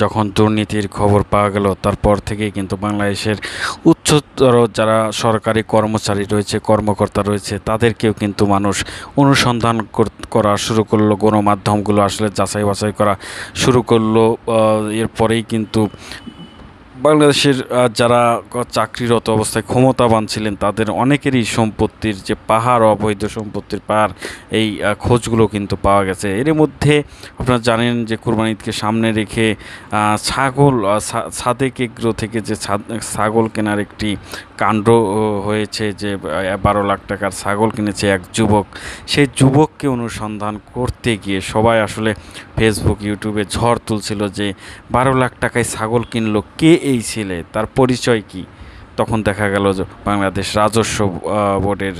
যখন দুর্নীতির খবর পাওয়া গেল তারপর থেকে কিন্তু বাংলাদেশের উচ্চতর যারা সরকারি কর্মচারী রয়েছে কর্মকর্তা রয়েছে তাদেরকেও কিন্তু মানুষ অনুসন্ধান করা শুরু করলো গণমাধ্যমগুলো আসলে যাচাই বাছাই করা শুরু করলো এরপরেই কিন্তু বাংলাদেশের যারা চাকরিরত অবস্থায় ক্ষমতাবান ছিলেন তাদের অনেকেরই সম্পত্তির যে পাহাড় অবৈধ সম্পত্তির পাহাড় এই খোঁজগুলো কিন্তু পাওয়া গেছে এর মধ্যে আপনারা জানেন যে কোরবানি ঈদকে সামনে রেখে ছাগল সাদেক এগ্রো থেকে যে ছাগল কেনার একটি কাণ্ড হয়েছে যে বারো লাখ টাকার ছাগল কিনেছে এক যুবক সেই যুবককে অনুসন্ধান করতে গিয়ে সবাই আসলে ফেসবুক ইউটিউবে ঝড় তুলছিল যে বারো লাখ টাকায় ছাগল কিনলো কে এই ছেলে তার পরিচয় কি তখন দেখা গেল যে বাংলাদেশ রাজস্ব বোর্ডের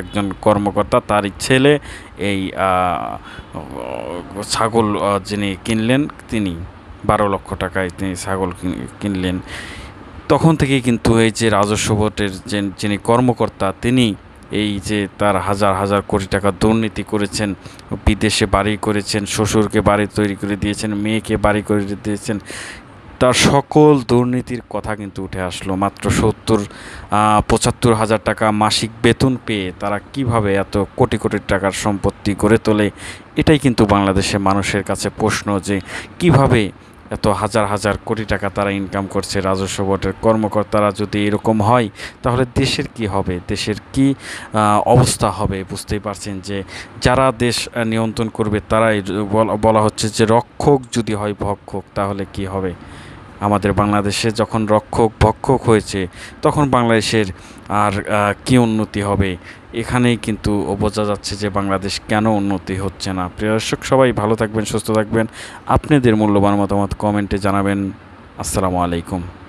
একজন কর্মকর্তা তারই ছেলে এই ছাগল যিনি কিনলেন তিনি বারো লক্ষ টাকায় তিনি ছাগল কিনলেন তখন থেকে কিন্তু এই যে রাজস্ব বোর্ডের যিনি কর্মকর্তা তিনি এই যে তার হাজার হাজার কোটি টাকা দুর্নীতি করেছেন বিদেশে বাড়ি করেছেন শ্বশুরকে বাড়ি তৈরি করে দিয়েছেন মেয়েকে বাড়ি করে দিয়েছেন তার সকল দুর্নীতির কথা কিন্তু উঠে আসলো মাত্র সত্তর পঁচাত্তর হাজার টাকা মাসিক বেতন পেয়ে তারা কিভাবে এত কোটি কোটি টাকার সম্পত্তি গড়ে তোলে এটাই কিন্তু বাংলাদেশে মানুষের কাছে প্রশ্ন যে কিভাবে এত হাজার হাজার কোটি টাকা তারা ইনকাম করছে রাজস্ব বোর্ডের কর্মকর্তারা যদি এরকম হয় তাহলে দেশের কি হবে দেশের কি অবস্থা হবে বুঝতেই পারছেন যে যারা দেশ নিয়ন্ত্রণ করবে তারাই বলা হচ্ছে যে রক্ষক যদি হয় ভক্ষক তাহলে কি হবে আমাদের বাংলাদেশে যখন রক্ষক ভক্ষক হয়েছে তখন বাংলাদেশের আর কি উন্নতি হবে এখানেই কিন্তু বোঝা যাচ্ছে যে বাংলাদেশ কেন উন্নতি হচ্ছে না প্রিয় দর্শক সবাই ভালো থাকবেন সুস্থ থাকবেন আপনাদের মূল্যবান মতামত কমেন্টে জানাবেন আসসালামু আলাইকুম